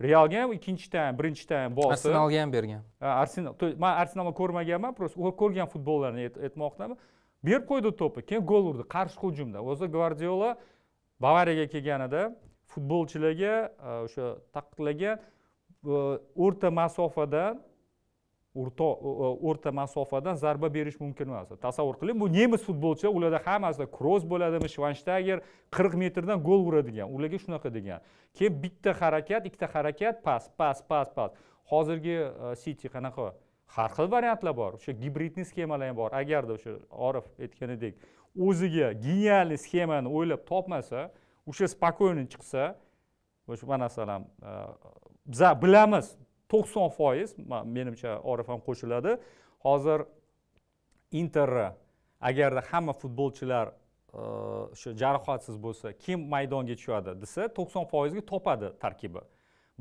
realga ham ikkinchidan birinchidan birinchi bosib arsenalga ham bergan arsenal man arsenalni ko'rmaganman просто ko'rgan futbollarni aytmoqdaman berib qo'ydi to'pni keyin gol urdi qarshi hujumda o'zi gvardiola bavariyaga kelganida futbolchilarga o'sha taqiqlagan o'rta masofadan o'rta o'rta masofadan zarba berish mumkin emas tasavvur qiling bu nemis futbolchi ularda hammasida kross bo'ladimi shvanshtager qirq metrdan gol uradigan ularga shunaqa degan keyin bitta harakat ikkita harakat pas pas pas pas hozirgi siti e, qanaqa har xil variantlar bor o'sha gibridniy sxemalar ham bor agarda o'sha orif aytganidek o'ziga genialniy sxemani o'ylab topmasa o'sha спокойно chiqsa o'sha mana masalan biza e, bilamiz to'qson foiz menimcha orif ham qo'shiladi hozir interni agarda hamma futbolchilar o'sha e, jarohatsiz bo'lsa kim maydonga tushadi desa to'qson foizga topadi tarkibi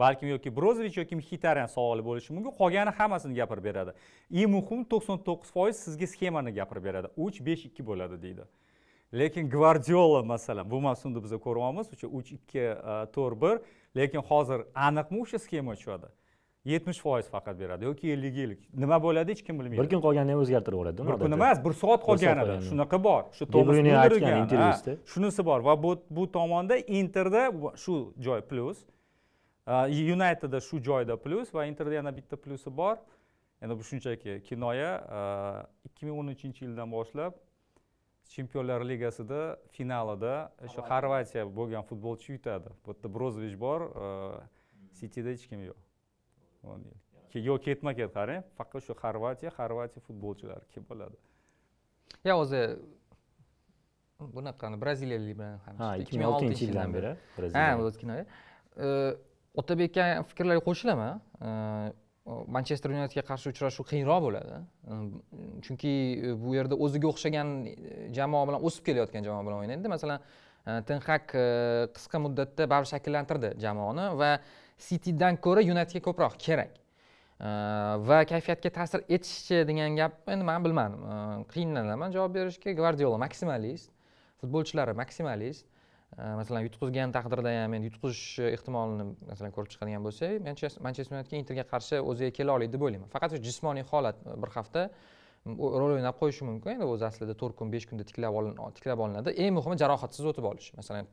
balkim yoki brozovich yoki mxitaryan savoli bo'lishi mumkin qolgani hammasini gapirib beradi eng muhim to'qson to'qqiz foiz sizga sxemani gapirib beradi uch besh ikki bo'ladi deydi lekin gvardiola masalan bu mavsumda biza ko'ryapmiz o'sha uch ikki e, to'rt bir lekin hozir aniqmi o'sha sxema tushadi yetmish foiz faqat beradi yoki ellik ellik nima bo'ladi hech kim bilmaydi bir kun qolganini ham o'zgartirib yuboradi bir kun emas bir soat qolganida shunaqa bor shu intervyusida shunisi bor va bu bu tomonda interda shu joy plyus unitedda shu joyda plyus va interda yana bitta plyusi bor endi bu shunchaki kinoya ikki ming o'n uchinchi yildan boshlab chempionlar ligasida finalida o'sha xorvatiya bo'lgan futbolchi yutadi bu yerda brozovich bor sitida hech kim yo'q yo'q ketma ket qarang faqat shu xorvatiya xorvatiya futbolchilari kelib qoladi yo o'zi bunaqani braziliyalik bilan ham ha ikki ming oltinchi yildan beri ha o'zkino otabek aka fikrlarga qo'shilaman manchester yunaytedga qarshi uchrashuv qiyinroq bo'ladi chunki e, bu yerda o'ziga o'xshagan e, jamoa bilan o'sib kelayotgan jamoa bilan o'ynaydi masalan e, ten qisqa muddatda baribir shakllantirdi jamoani va ctdan ko'ra unitga ko'proq kerak va kayfiyatga ta'sir etishchi degan gapni endi man bilmadim qiynalaman javob berishga gvardiola maksimalist futbolchilari maksimalist masalan yutqizgan taqdirda ham endi yutqizish e, ehtimolini masalan ko'rib chiqadigan bo'lsak manchester yunaytedga interga qarshi o'ziga kela oladi deb o'ylayman faqat shu jismoniy holat bir hafta rol o'ynab qo'yishi mumkin endi o'zi aslida to'rt kun besh kunda tiklab tiklab olinadi eng muhimi jarohatsiz o'tib olish masalan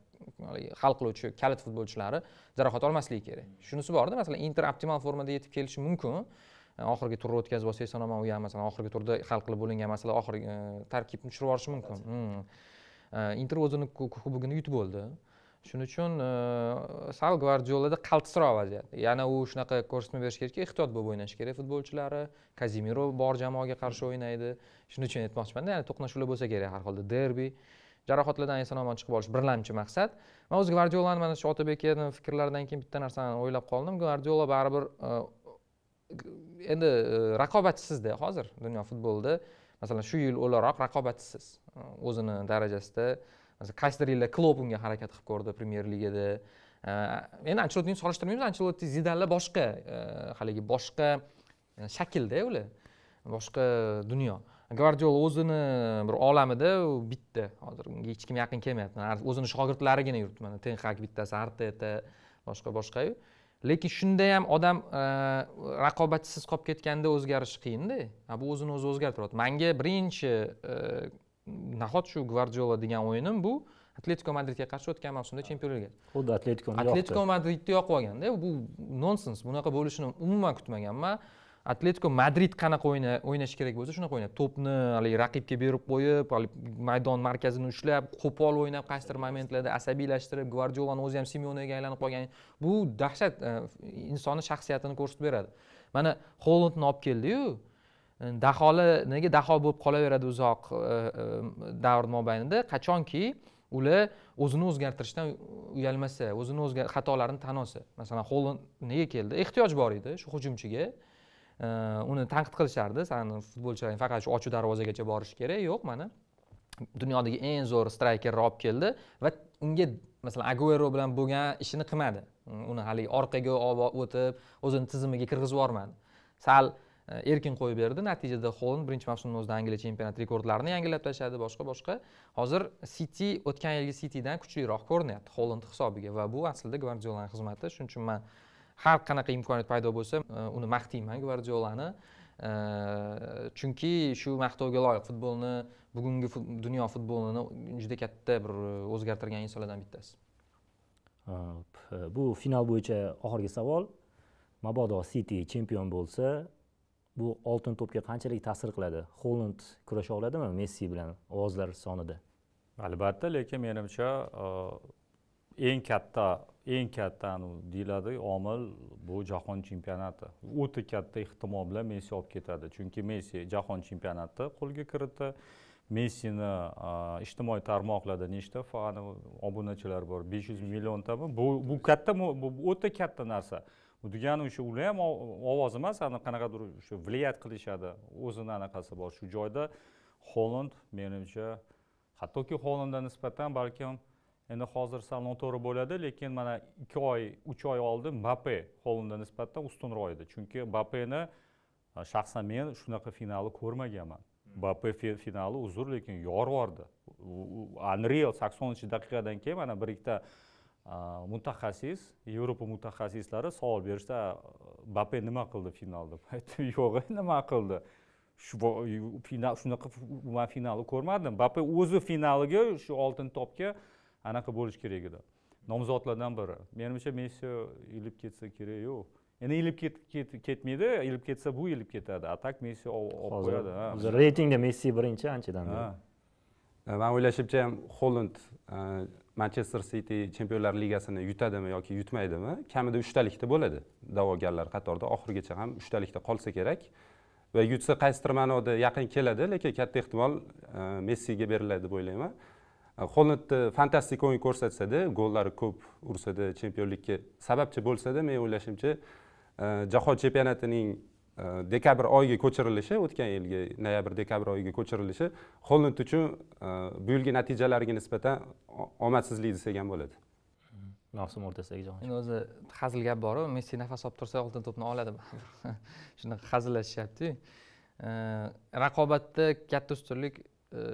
hal qiluvchi kalit futbolchilari jarohat olmasligi kerak shunisi borda masalan inter optimal formada yetib kelishi mumkin e, oxirgi turni o'tkazib olsangiz sanoman u ham masalan oxirgi turda hal qilib bo'lingan masala oxirgi e, tarkibni tushirib yuborishi mumkin hmm. e, inter o'zini kubogini yutib bo'ldi shuning uchun e, sal gvardiolada qaltisroq vaziyat yana u shunaqa ko'rsatma berish kerakki ehtiyot bo'lib o'ynashi kerak futbolchilari kazimiro bor jamoaga qarshi o'ynaydi shuning uchun aytmoqchimanda ya'ni to'qnashuvlar bo'lsa kerak har holda derbi jarohatlardan eson omon chiqib olish birlamchi maqsad man o'zi gvardiolani mana shu otabekni fikrlaridan keyin bitta narsani o'ylab qoldim gvardiola baribir e, endi e, raqobatchisizda hozir dunyo futbolida masalan shu yil o'laroq raqobatchisiz o'zini darajasida yillar klop unga harakat qilib ko'rdi premyer ligada endi anchelotini solishtirmaymiz anchelotti zidanlar boshqa haligi boshqa shaklda ular boshqa dunyo gvardiola o'zini bir olamida u bitta hozir unga hech kim yaqin kelmayapti o'zini shogirdlarigina yuribdi mana tenhak bittasi arteta boshqa boshqayu lekin shunda ham odam raqobatchisiz qolib ketganda o'zgarish qiyinda bu o'zini o'zi o'zgartiryapti manga birinchi nahot shu gvardiola degan o'yinim bu atletiko madridga qarshi o'tgan mavsumda chempionlar ligasi xuddi atletiko atletiko madridni yoqib olganda bu nonsens bunaqa bo'lishini umuman kutmaganman atletiko madrid qanaqa o'yna o'ynashi kerak bo'lsa shunaqa o'ynadi to'pni haligi raqibga berib qo'yib maydon markazini ushlab qo'pol o'ynab qaysidir momentlarda asabiylashtirib gvardiolani o'zi ham simeonaga aylanib qolgan bu dahshat e, insonni shaxsiyatini ko'rsatib beradi mana holandni olib keldiyu daholi nega daho bo'lib qolaveradi uzoq e, e, davr mobaynida qachonki ular o'zini o'zgartirishdan uyalmasa o'zini xatolarini tan olsa masalan holand nega keldi ehtiyoj bor edi shu hujumchiga e, uni tanqid qilishardi sani futbolchilaring faqat shu ochiq darvozagacha borish kerak yo'q mana dunyodagi eng zo'r strayker olib keldi va unga masalan aguero bilan bo'lgan ishini qilmadi uni haligi orqaga olib o'tib o'zini tizimiga kirgizib yubormadi sal Э, erkin qo'yib berdi natijada holand birinchi mavsumni o'zida angliya chempionati rekordlarini yangilab tashladi boshqa boshqa hozir city o'tgan yilgi citydan kuchliroq ko'rinyapti holand hisobiga va bu aslida gvardiolani xizmati shuning uchun man har qanaqa imkoniyat paydo bo'lsa e, uni maqtayman gvardiolani e, chunki shu maqtovga loyiq futbolni bugungi dunyo futbolini juda katta bir e, o'zgartirgan insonlardan bittasi bu final bo'yicha oxirgi savol mabodo city chempion bo'lsa bu oltin to'pga qanchalik ta'sir qiladi holand kurasha oladimi messi bilan ovozlar sonida albatta lekin menimcha e, eng katta eng katta deyiladi omil bu jahon chempionati o'ta katta ehtimol bilan messi olib ketadi chunki messi jahon chempionati qo'lga kiritdi messini e, ijtimoiy tarmoqlarda nechta fan obunachilar bor besh yuz milliontami bu bu katta bu o'ta katta narsa bu degani o'sha ular ham ovoz emas qanaqadir o'sha влиять qilishadi o'zini anaqasi bor shu joyda holand menimcha hattoki holandga nisbatan balkim endi hozir sal noto'g'ri bo'ladi lekin mana ikki oy uch oy oldin bape holandga nisbatan ustunroq edi chunki bapeni shaxsan men shunaqa finali ko'rmaganman hmm. bape finali uzr lekin yorvordi unreal saksoninchi daqiqadan keyin mana bir ikkita mutaxassis yevropa mutaxassislari savol berishda bape nima qildi finalda aytdim yo'q nima qildi final shunaqa man finalni ko'rmadim bape o'zi finaliga shu oltin topga anaqa bo'lishi kerak edi nomzodlardan biri menimcha messi ilib ketsa kerak yo'q endi ilib ketmaydi ilib ketsa bu ilib ketadi a так messi olib qo'yadi hozir reytingda messi birinchi anchadan beri e, man o'ylashimcha ham holand e, manchester city chempionlar ligasini yutadimi yoki yutmaydimi kamida uchtalikda bo'ladi da'vogarlar qatorida oxirigacha ham uchtalikda qolsa kerak va yutsa qaysidir ma'noda yaqin keladi lekin katta ehtimol e, messiga beriladi deb o'ylayman holandni e, fantastik o'yin ko'rsatsada gollari ko'p ursada chempionlikka sababchi bo'lsada men o'ylashimcha e, jahon chempionatining dekabr э, oyiga ko'chirilishi o'tgan yilgi noyabr dekabr oyiga ko'chirilishi holand uchun э, bu yilgi natijalariga nisbatan omadsizlik desak ham bo'ladi mavsum o'rtasidagi jahon endi o'zi hazil gap boru messi nafas olib tursa oltin to'pni oladi *laughs* shunaqa hazillashyaptiku raqobatda katta ustunlik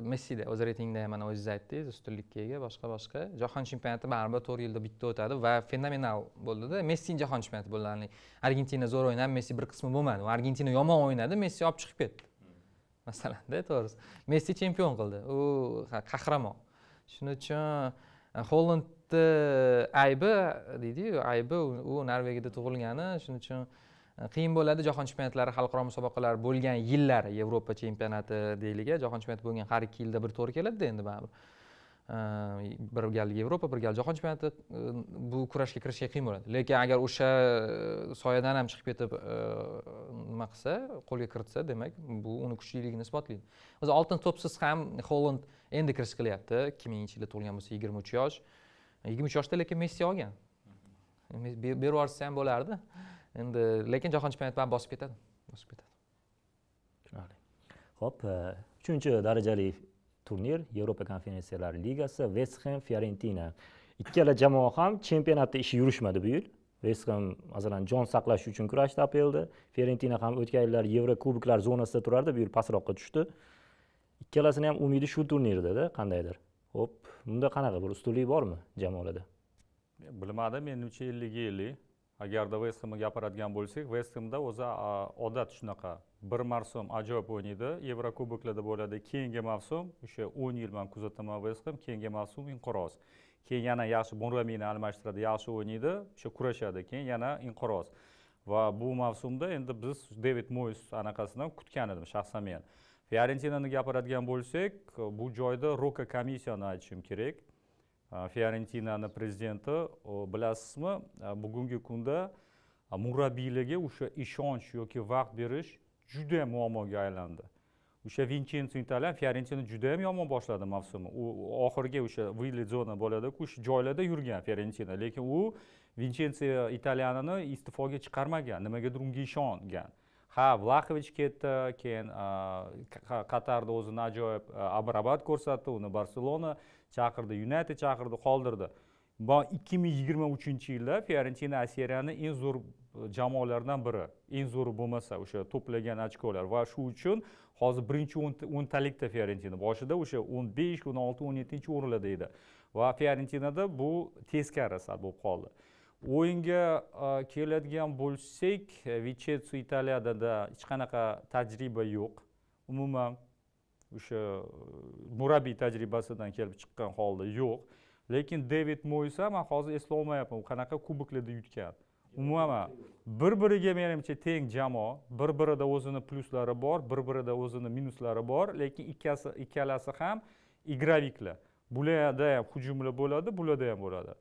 messida o'z reytingda ham mana o'zingiz aytdingiz ustunlikka ega boshqa boshqa jahon chempionati baribir to'rt yilda bitta o'tadi va fenomenal bo'ldida messini jahon chempionati bo'ldi argentina zo'r o'ynadi messi bir qismi bo'lmadi argentina yomon o'ynadi messi olib chiqib ketdi masalanda to'g'risi messi chempion qildi e, u qahramon shuning uchun hollandni aybi deydiyu aybi u norvegiyada tug'ilgani shuning uchun Э, qiyin bo'ladi jahon chempionatlari xalqaro musobaqalar bo'lgan yillar yevropa chempionati deyliga jahon chempionati bo'lgan har ikki yilda bir to'g'ri keladida endi baribir bir gal yevropa bir gal jahon chempionati e, bu kurashga kirishga qiyin bo'ladi lekin agar o'sha e, soyadan ham chiqib ketib e, nima qilsa qo'lga kiritsa demak bu uni kuchliligini isbotlaydi hozir oltin to'psiz ham holland endi kirish qilyapti ikki minginchi yilda tug'ilgan bo'lsa yigirma uch yosh yigirma uch yoshda lekin messi olgan berib yuborsa ham bo'lardi endi lekin jahon chempionati baribir bosib ketadi bosib ketadi tushunarli ho'p e, uchinchi darajali turnir yevropa konferensiyalar ligasi vestxem fiorentina ikkala jamoa ham chempionatda ishi yurishmadi bu yil vestxem ham masalan jon saqlash uchun kurashdi apelda fiorentina ham o'tgan yillar yevro kuboklar zonasida turardi bu yil pastroqqa tushdi ikkalasini ham umidi shu turnirdada qandaydir ho'p bunda qanaqa bir ustunlik bormi jamoalarda bilmadim menimcha ellik ellik agarda vest gapiradigan bo'lsak vest hamda o'zi odat shunaqa bir mavsum ajoyib o'ynaydi yevrokuboklarda bo'ladi keyingi mavsum o'sha o'n yil man kuzataman vest ham keyingi mavsum inqiroz keyin yana yaxshi muramini almashtiradi yaxshi o'ynaydi o'sha kurashadi keyin yana inqiroz va bu mavsumda endi biz devid moys anaqasidan kutgan edim shaxsan men fiorentinani gapiradigan bo'lsak bu joyda roka komissiyani aytishim kerak fiorentinani prezidenti bilasizmi bugungi kunda murabbiylarga o'sha ishonch yoki vaqt berish juda muammoga aylandi o'sha vinchenso italyan fiorentina juda ham yomon boshladi mavsumni u oxirgi o'sha выйли zona bo'ladiku o'sha joylarda yurgan fiorentina lekin u vinchenso italyanini iste'foga chiqarmagan nimagadir unga ishongan ha vlaxovich ketdi keyin qatarda o'zini ajoyib abrabat ko'rsatdi uni barselona chaqirdi united chaqirdi qoldirdi va ikki ming yigirma uchinchi yilda fiorentina seriyani eng zo'r e, jamoalardan biri eng zo'ri bo'lmasa o'sha to'plagan ochkolar va shu uchun hozir birinchi o'ntalikda fiorentina boshida o'sha o'n besh o'n olti o'n yettinchi o'rinlarda edi va fiorentinada bu sal bo'lib qoldi o'yinga e, keladigan bo'lsak vichetsu italiyada hech qanaqa tajriba yo'q umuman o'sha e, murabbiy tajribasidan kelib chiqqan holda yo'q lekin devid moysa man hozir eslolmayapman u qanaqa kuboklarda yutgan umuman bir biriga menimcha teng jamoa bir birida o'zini plyuslari bor bir birida o'zini minuslari bor lekin ikkasi ikkalasi ham igraviklar bularda ham hujumlar bo'ladi bularda ham bo'ladi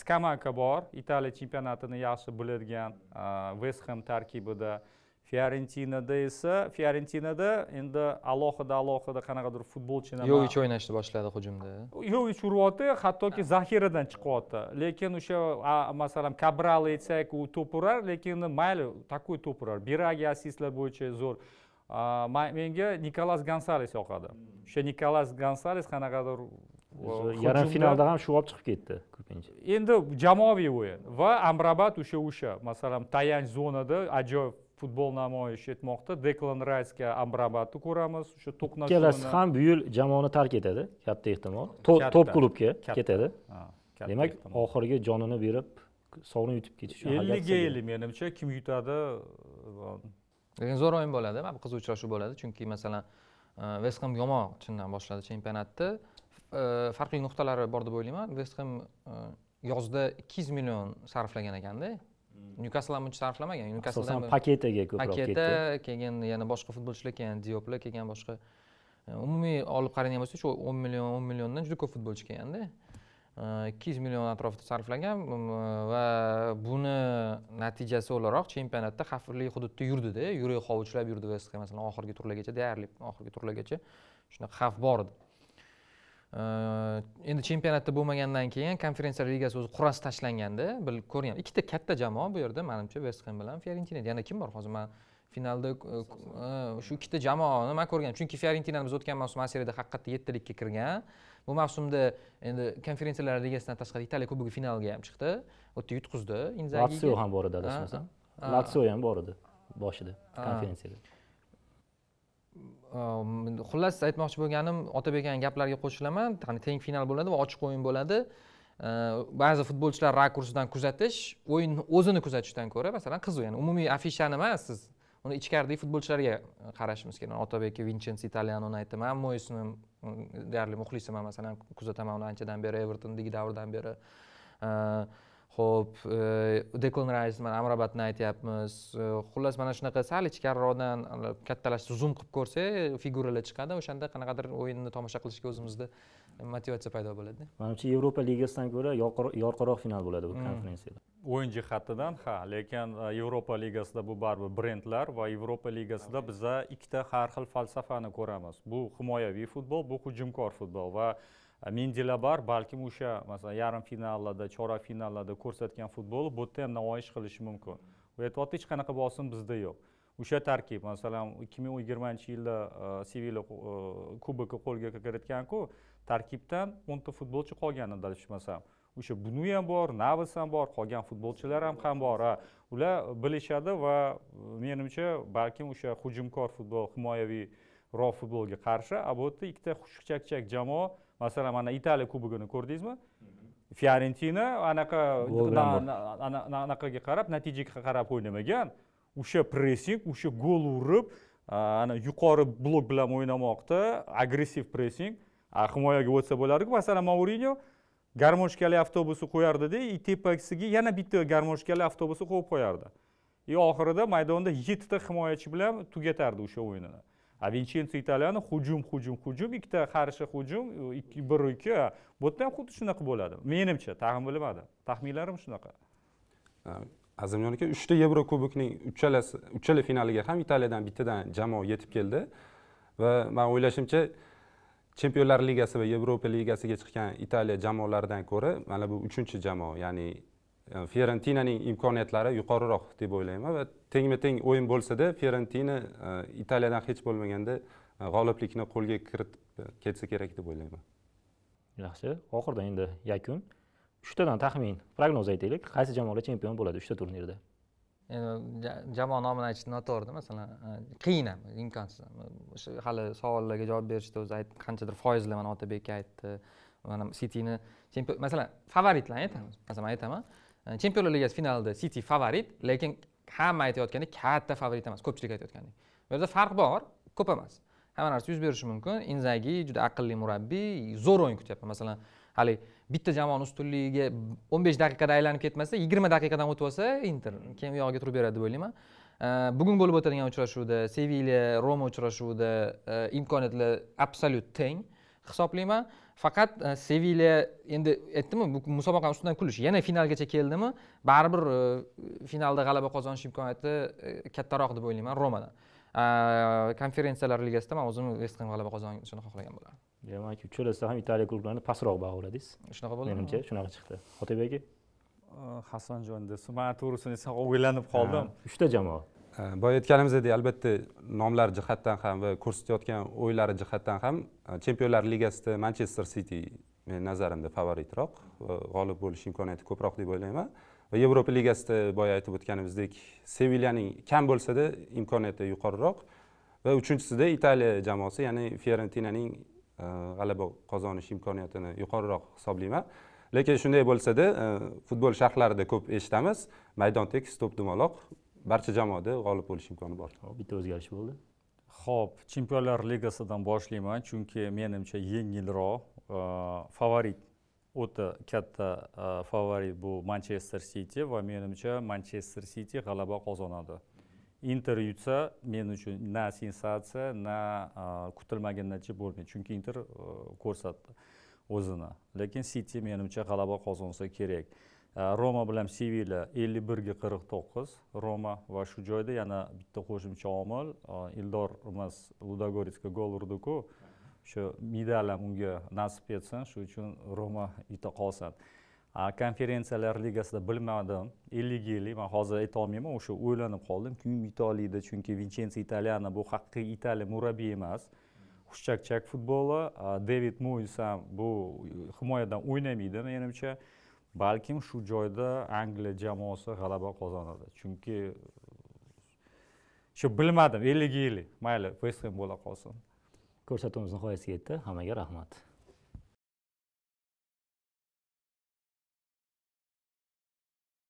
skamaka bor italiya chempionatini yaxshi biladigan vest ham tarkibida fiorentinada esa fiorentinada endi alohida alohida qanaqadir futbolchini yovich o'ynashni boshladi hujumda yovich uryapti hattoki zaxiradan chiqyapti lekin o'sha masalan kabral aytsak u to'p urar lekin mayli такой to'p urar biragi assistlar bo'yicha zo'r menga nikolas gonsales yoqadi o'sha nikolas gonsales qanaqadir yarim finalda ham shu olib chiqib ketdi ko'pincha endi jamoaviy o'yin va amrabat o'sha o'sha masalan tayanch zonada ajoyib futbol namoyish etmoqda deklan raysga amrabatni ko'ramiz o'sha to'qnashuv ikkalasi ham bu yil jamoani tark etadi katta ehtimol top klubga ketadi demak oxirgi jonini berib sovrin yutib ketish elliga ellik menimcha kim yutadi lekin zo'r o'yin bo'ladi mana bu qiziq uchrashuv bo'ladi chunki masalan vest e, ham yomon chindan boshladi chempionatni e, farqli nuqtalari bor deb o'ylayman vest ham e, yozda ikki yuz million sarflagan ekanda nyukasl ham uncha sarflamagan nyukasl paketaga ko'proq ketdi paketa keyin yana boshqa futbolchilar keyin dioplar keyin boshqa e, umumiy olib qaraydigan bo'lsak shu o'n million o'n milliondan juda ko'p futbolchi kelganda e, ikki yuz million atrofida sarflagan e, va buni natijasi o'laroq chempionatda xavfli hududda yurdida yurak hovuchlab yurdi vest masalan oxirgi turlargacha deyarli oxirgi turlargacha shunaqa xavf bor edi endi chempionatda bo'lmagandan keyin konferensiya ligasi o'zi qurasi tashlanganda bir ko'rgan ikkita katta jamoa bu yerda manimcha vest ham bilan fiorentina yana kim bor hozir man finalda shu ikkita jamoani man ko'rganman chunki fiorentina biz o'tgan mavsum a seriyada haqiqatda yettilikka kirgan bu mavsumda endi konferensiyalar ligasidan tashqari italiya kubogi finaliga ham chiqdi u yerda yutqizdi latsio ham bor edi adashmasam latsio ham bor edi boshida konferensiyada xullas aytmoqchi bo'lganim otabek akani gaplariga qo'shilaman teng final bo'ladi va ochiq o'yin bo'ladi ba'zi futbolchilar rakursidan kuzatish o'yinni o'zini kuzatishdan ko'ra masalan qiziq ya'ni umumiy afishani emas siz uni ichkaridagi futbolchilarga qarashimiz kerak otabek vinsensi italianoni aytaman moysni mm, deyarli muxlisiman masalan kuzataman uni anchadan beri evertondagi davridan beri ho'p e, deklon rays mana amrobatni aytyapmiz e, xullas mana shunaqa sal ichkariroqdan e, kattalashtirib zum qilib ko'rsak figuralar chiqadi o'shanda qanaqadir o'yinni tomosha qilishga o'zimizda motivatsiya paydo bo'ladida manimcha yevropa ligasidan ko'ra yorqinroq final bo'ladi bu hmm. konferensiyada o'yin jihatidan ha lekin yevropa ligasida bu baribir brendlar va yevropa ligasida biza ikkita har xil falsafani ko'ramiz bu himoyaviy futbol bu hujumkor futbol va mendela bor balkim o'sha masalan yarim finallarda chorak finallarda ko'rsatgan futboli bu yerda ham namoyish qilishi mumkin u aytyapti hech qanaqa bosim bizda yo'q o'sha tarkib masalan ikki ming yigirmanchi yilda e, sevila e, kubokni qo'lga kiritganku tarkibdan o'nta futbolchi qolgan adashmasam o'sha bunu ham bor navas ham bor qolgan futbolchilar ham ham bor ular bilishadi va e, menimcha balkim o'sha hujumkor futbol himoyaviy ro futbolga qarshi bu yerda ikkita xushchaqchaq jamoa masalan mana italiya kubogini ko'rdingizmi mhm. fiorentina anaqa anaqaga qarab natijaga qarab o'ynamagan o'sha pressing o'sha gol urib ana yuqori blok bilan o'ynamoqda agressiv pressing himoyaga o'tsa bo'lardiku masalan mourinyo garmoshkali avtobusni qo'yardida и tepasiga yana bitta garmoshkali avtobusni qo'yib qo'yardi и e, oxirida maydonda yettita himoyachi bilan tugatardi o'sha o'yinini a vinchenso italiano hujum hujum hujum ikkita qarshi hujum ikki bir ikki bu yerda ham xuddi shunaqa bo'ladi menimcha tag'in bilmadim taxminlarim shunaqa azimjon aka uchta yevro kubokning uchalasi uchala finaliga ham italiyadan bittadan jamoa yetib keldi va man o'ylashimcha chempionlar ligasi va yevropa ligasiga chiqqan italiya jamoalaridan ko'ra mana bu uchinchi jamoa ya'ni fiorentinaning imkoniyatlari yuqoriroq deb o'ylayman va tengma teng o'yin bo'lsada fiorentina e, italiyadan hech bo'lmaganda e, g'oliblikni qo'lga kiritib ketsa kerak deb o'ylayman yaxshi oxirida endi yakun uchtadan taxmin prognoz aytaylik qaysi jamoalar chempion bo'ladi uchta turnirda endi jamoa nomini aytish noto'g'ri masalan e, qiyin ham imkonsiz o'sha hali savollarga javob berishda o'zi ayt qanchadir foizlar mana otabek aytdi mana sitini masalan favoritlarni aytamiz masalan aytaman chempionlar ligasi finalida siti favorit lekin hamma aytayotgandek katta favorit emas ko'pchilik aytayotgandek bu yerda farq bor ko'p emas hamma narsa yuz berishi mumkin inzagi juda aqlli murabbiy zo'r o'yin kutyapti masalan haligi bitta jamoani ustunligiga o'n besh daqiqada aylanib ketmasa yigirma daqiqadan o'tib olsa inter keyin u yog'iga turib beradi deb o'ylayman bugun bo'lib o'tadigan uchrashuvda sevilya roma uchrashuvida e, imkoniyatlar absolyut teng hisoblayman faqat e, sevilya endi aytdimi bu musobaqani ustidan kulish yana finalgacha keldimi baribir e, finalda g'alaba qozonish imkoniyati e, kattaroq deb o'ylayman romadan konferensiyalar ligasida man o'zim vest g'alaba qozonishini xohlagan bo'lardim demak uchalasida ham italiya klublarini pastroq baholadingiz shunaqa bo'ldi menimcha shunaqa chiqdi otabek aka hasanjon desa man to'g'risini aytsam o'ylanib qoldim uchta jamoa boya aytganimizdek albatta nomlar jihatdan ham va ko'rsatayotgan o'ylari jihatdan ham e, chempionlar ligasida manchester siti meni nazarimda favoritroq g'olib bo'lish imkoniyati ko'proq deb o'ylayman va yevropa ligasida boya aytib o'tganimizdek sevilyaning kam bo'lsada imkoniyati yuqoriroq va uchinchisida italiya jamoasi ya'ni fiorentinaning e, g'alaba qozonish imkoniyatini yuqoriroq hisoblayman lekin shunday bo'lsada e, futbol sharhlarida ko'p eshitamiz maydon tekis to'p dumaloq barcha jamoada g'olib bo'lish imkoni bor bitta o'zgarish bo'ldi ho'p chempionlar ligasidan boshlayman chunki menimcha yengilroq e, favorit o'ta katta e, favorit bu manchester siti va menimcha manchester siti g'alaba qozonadi inter yutsa men uchun na sensatsiya na e, kutilmagan natija bo'lmaydi chunki inter ko'rsatdi o'zini lekin siti menimcha g'alaba qozonsa kerak roma bilan sevilya ellik birga qirq to'qqiz roma va shu joyda yana bitta qo'shimcha omil ildor umas ludogoretska gol urdiku shu medal ham unga nasib etsin shuning uchun roma yuta qolsin konferensiyalar ligasida bilmadim ellik yillik man hozir aytolmayman o'sha o'ylanib qoldim kim yuta oladi chunki vinsenso italiano bu haqiqiy italiya murabbiyi emas xushchakchak futboli devid muis ham bu himoyadan o'ynamaydi menimcha balkim shu joyda angliya jamoasi g'alaba qozonadi chunki shu bilmadim ellik yillik mayli vest bo'la qolsin ko'rsatuvimiz nihoyasiga yetdi hammaga rahmat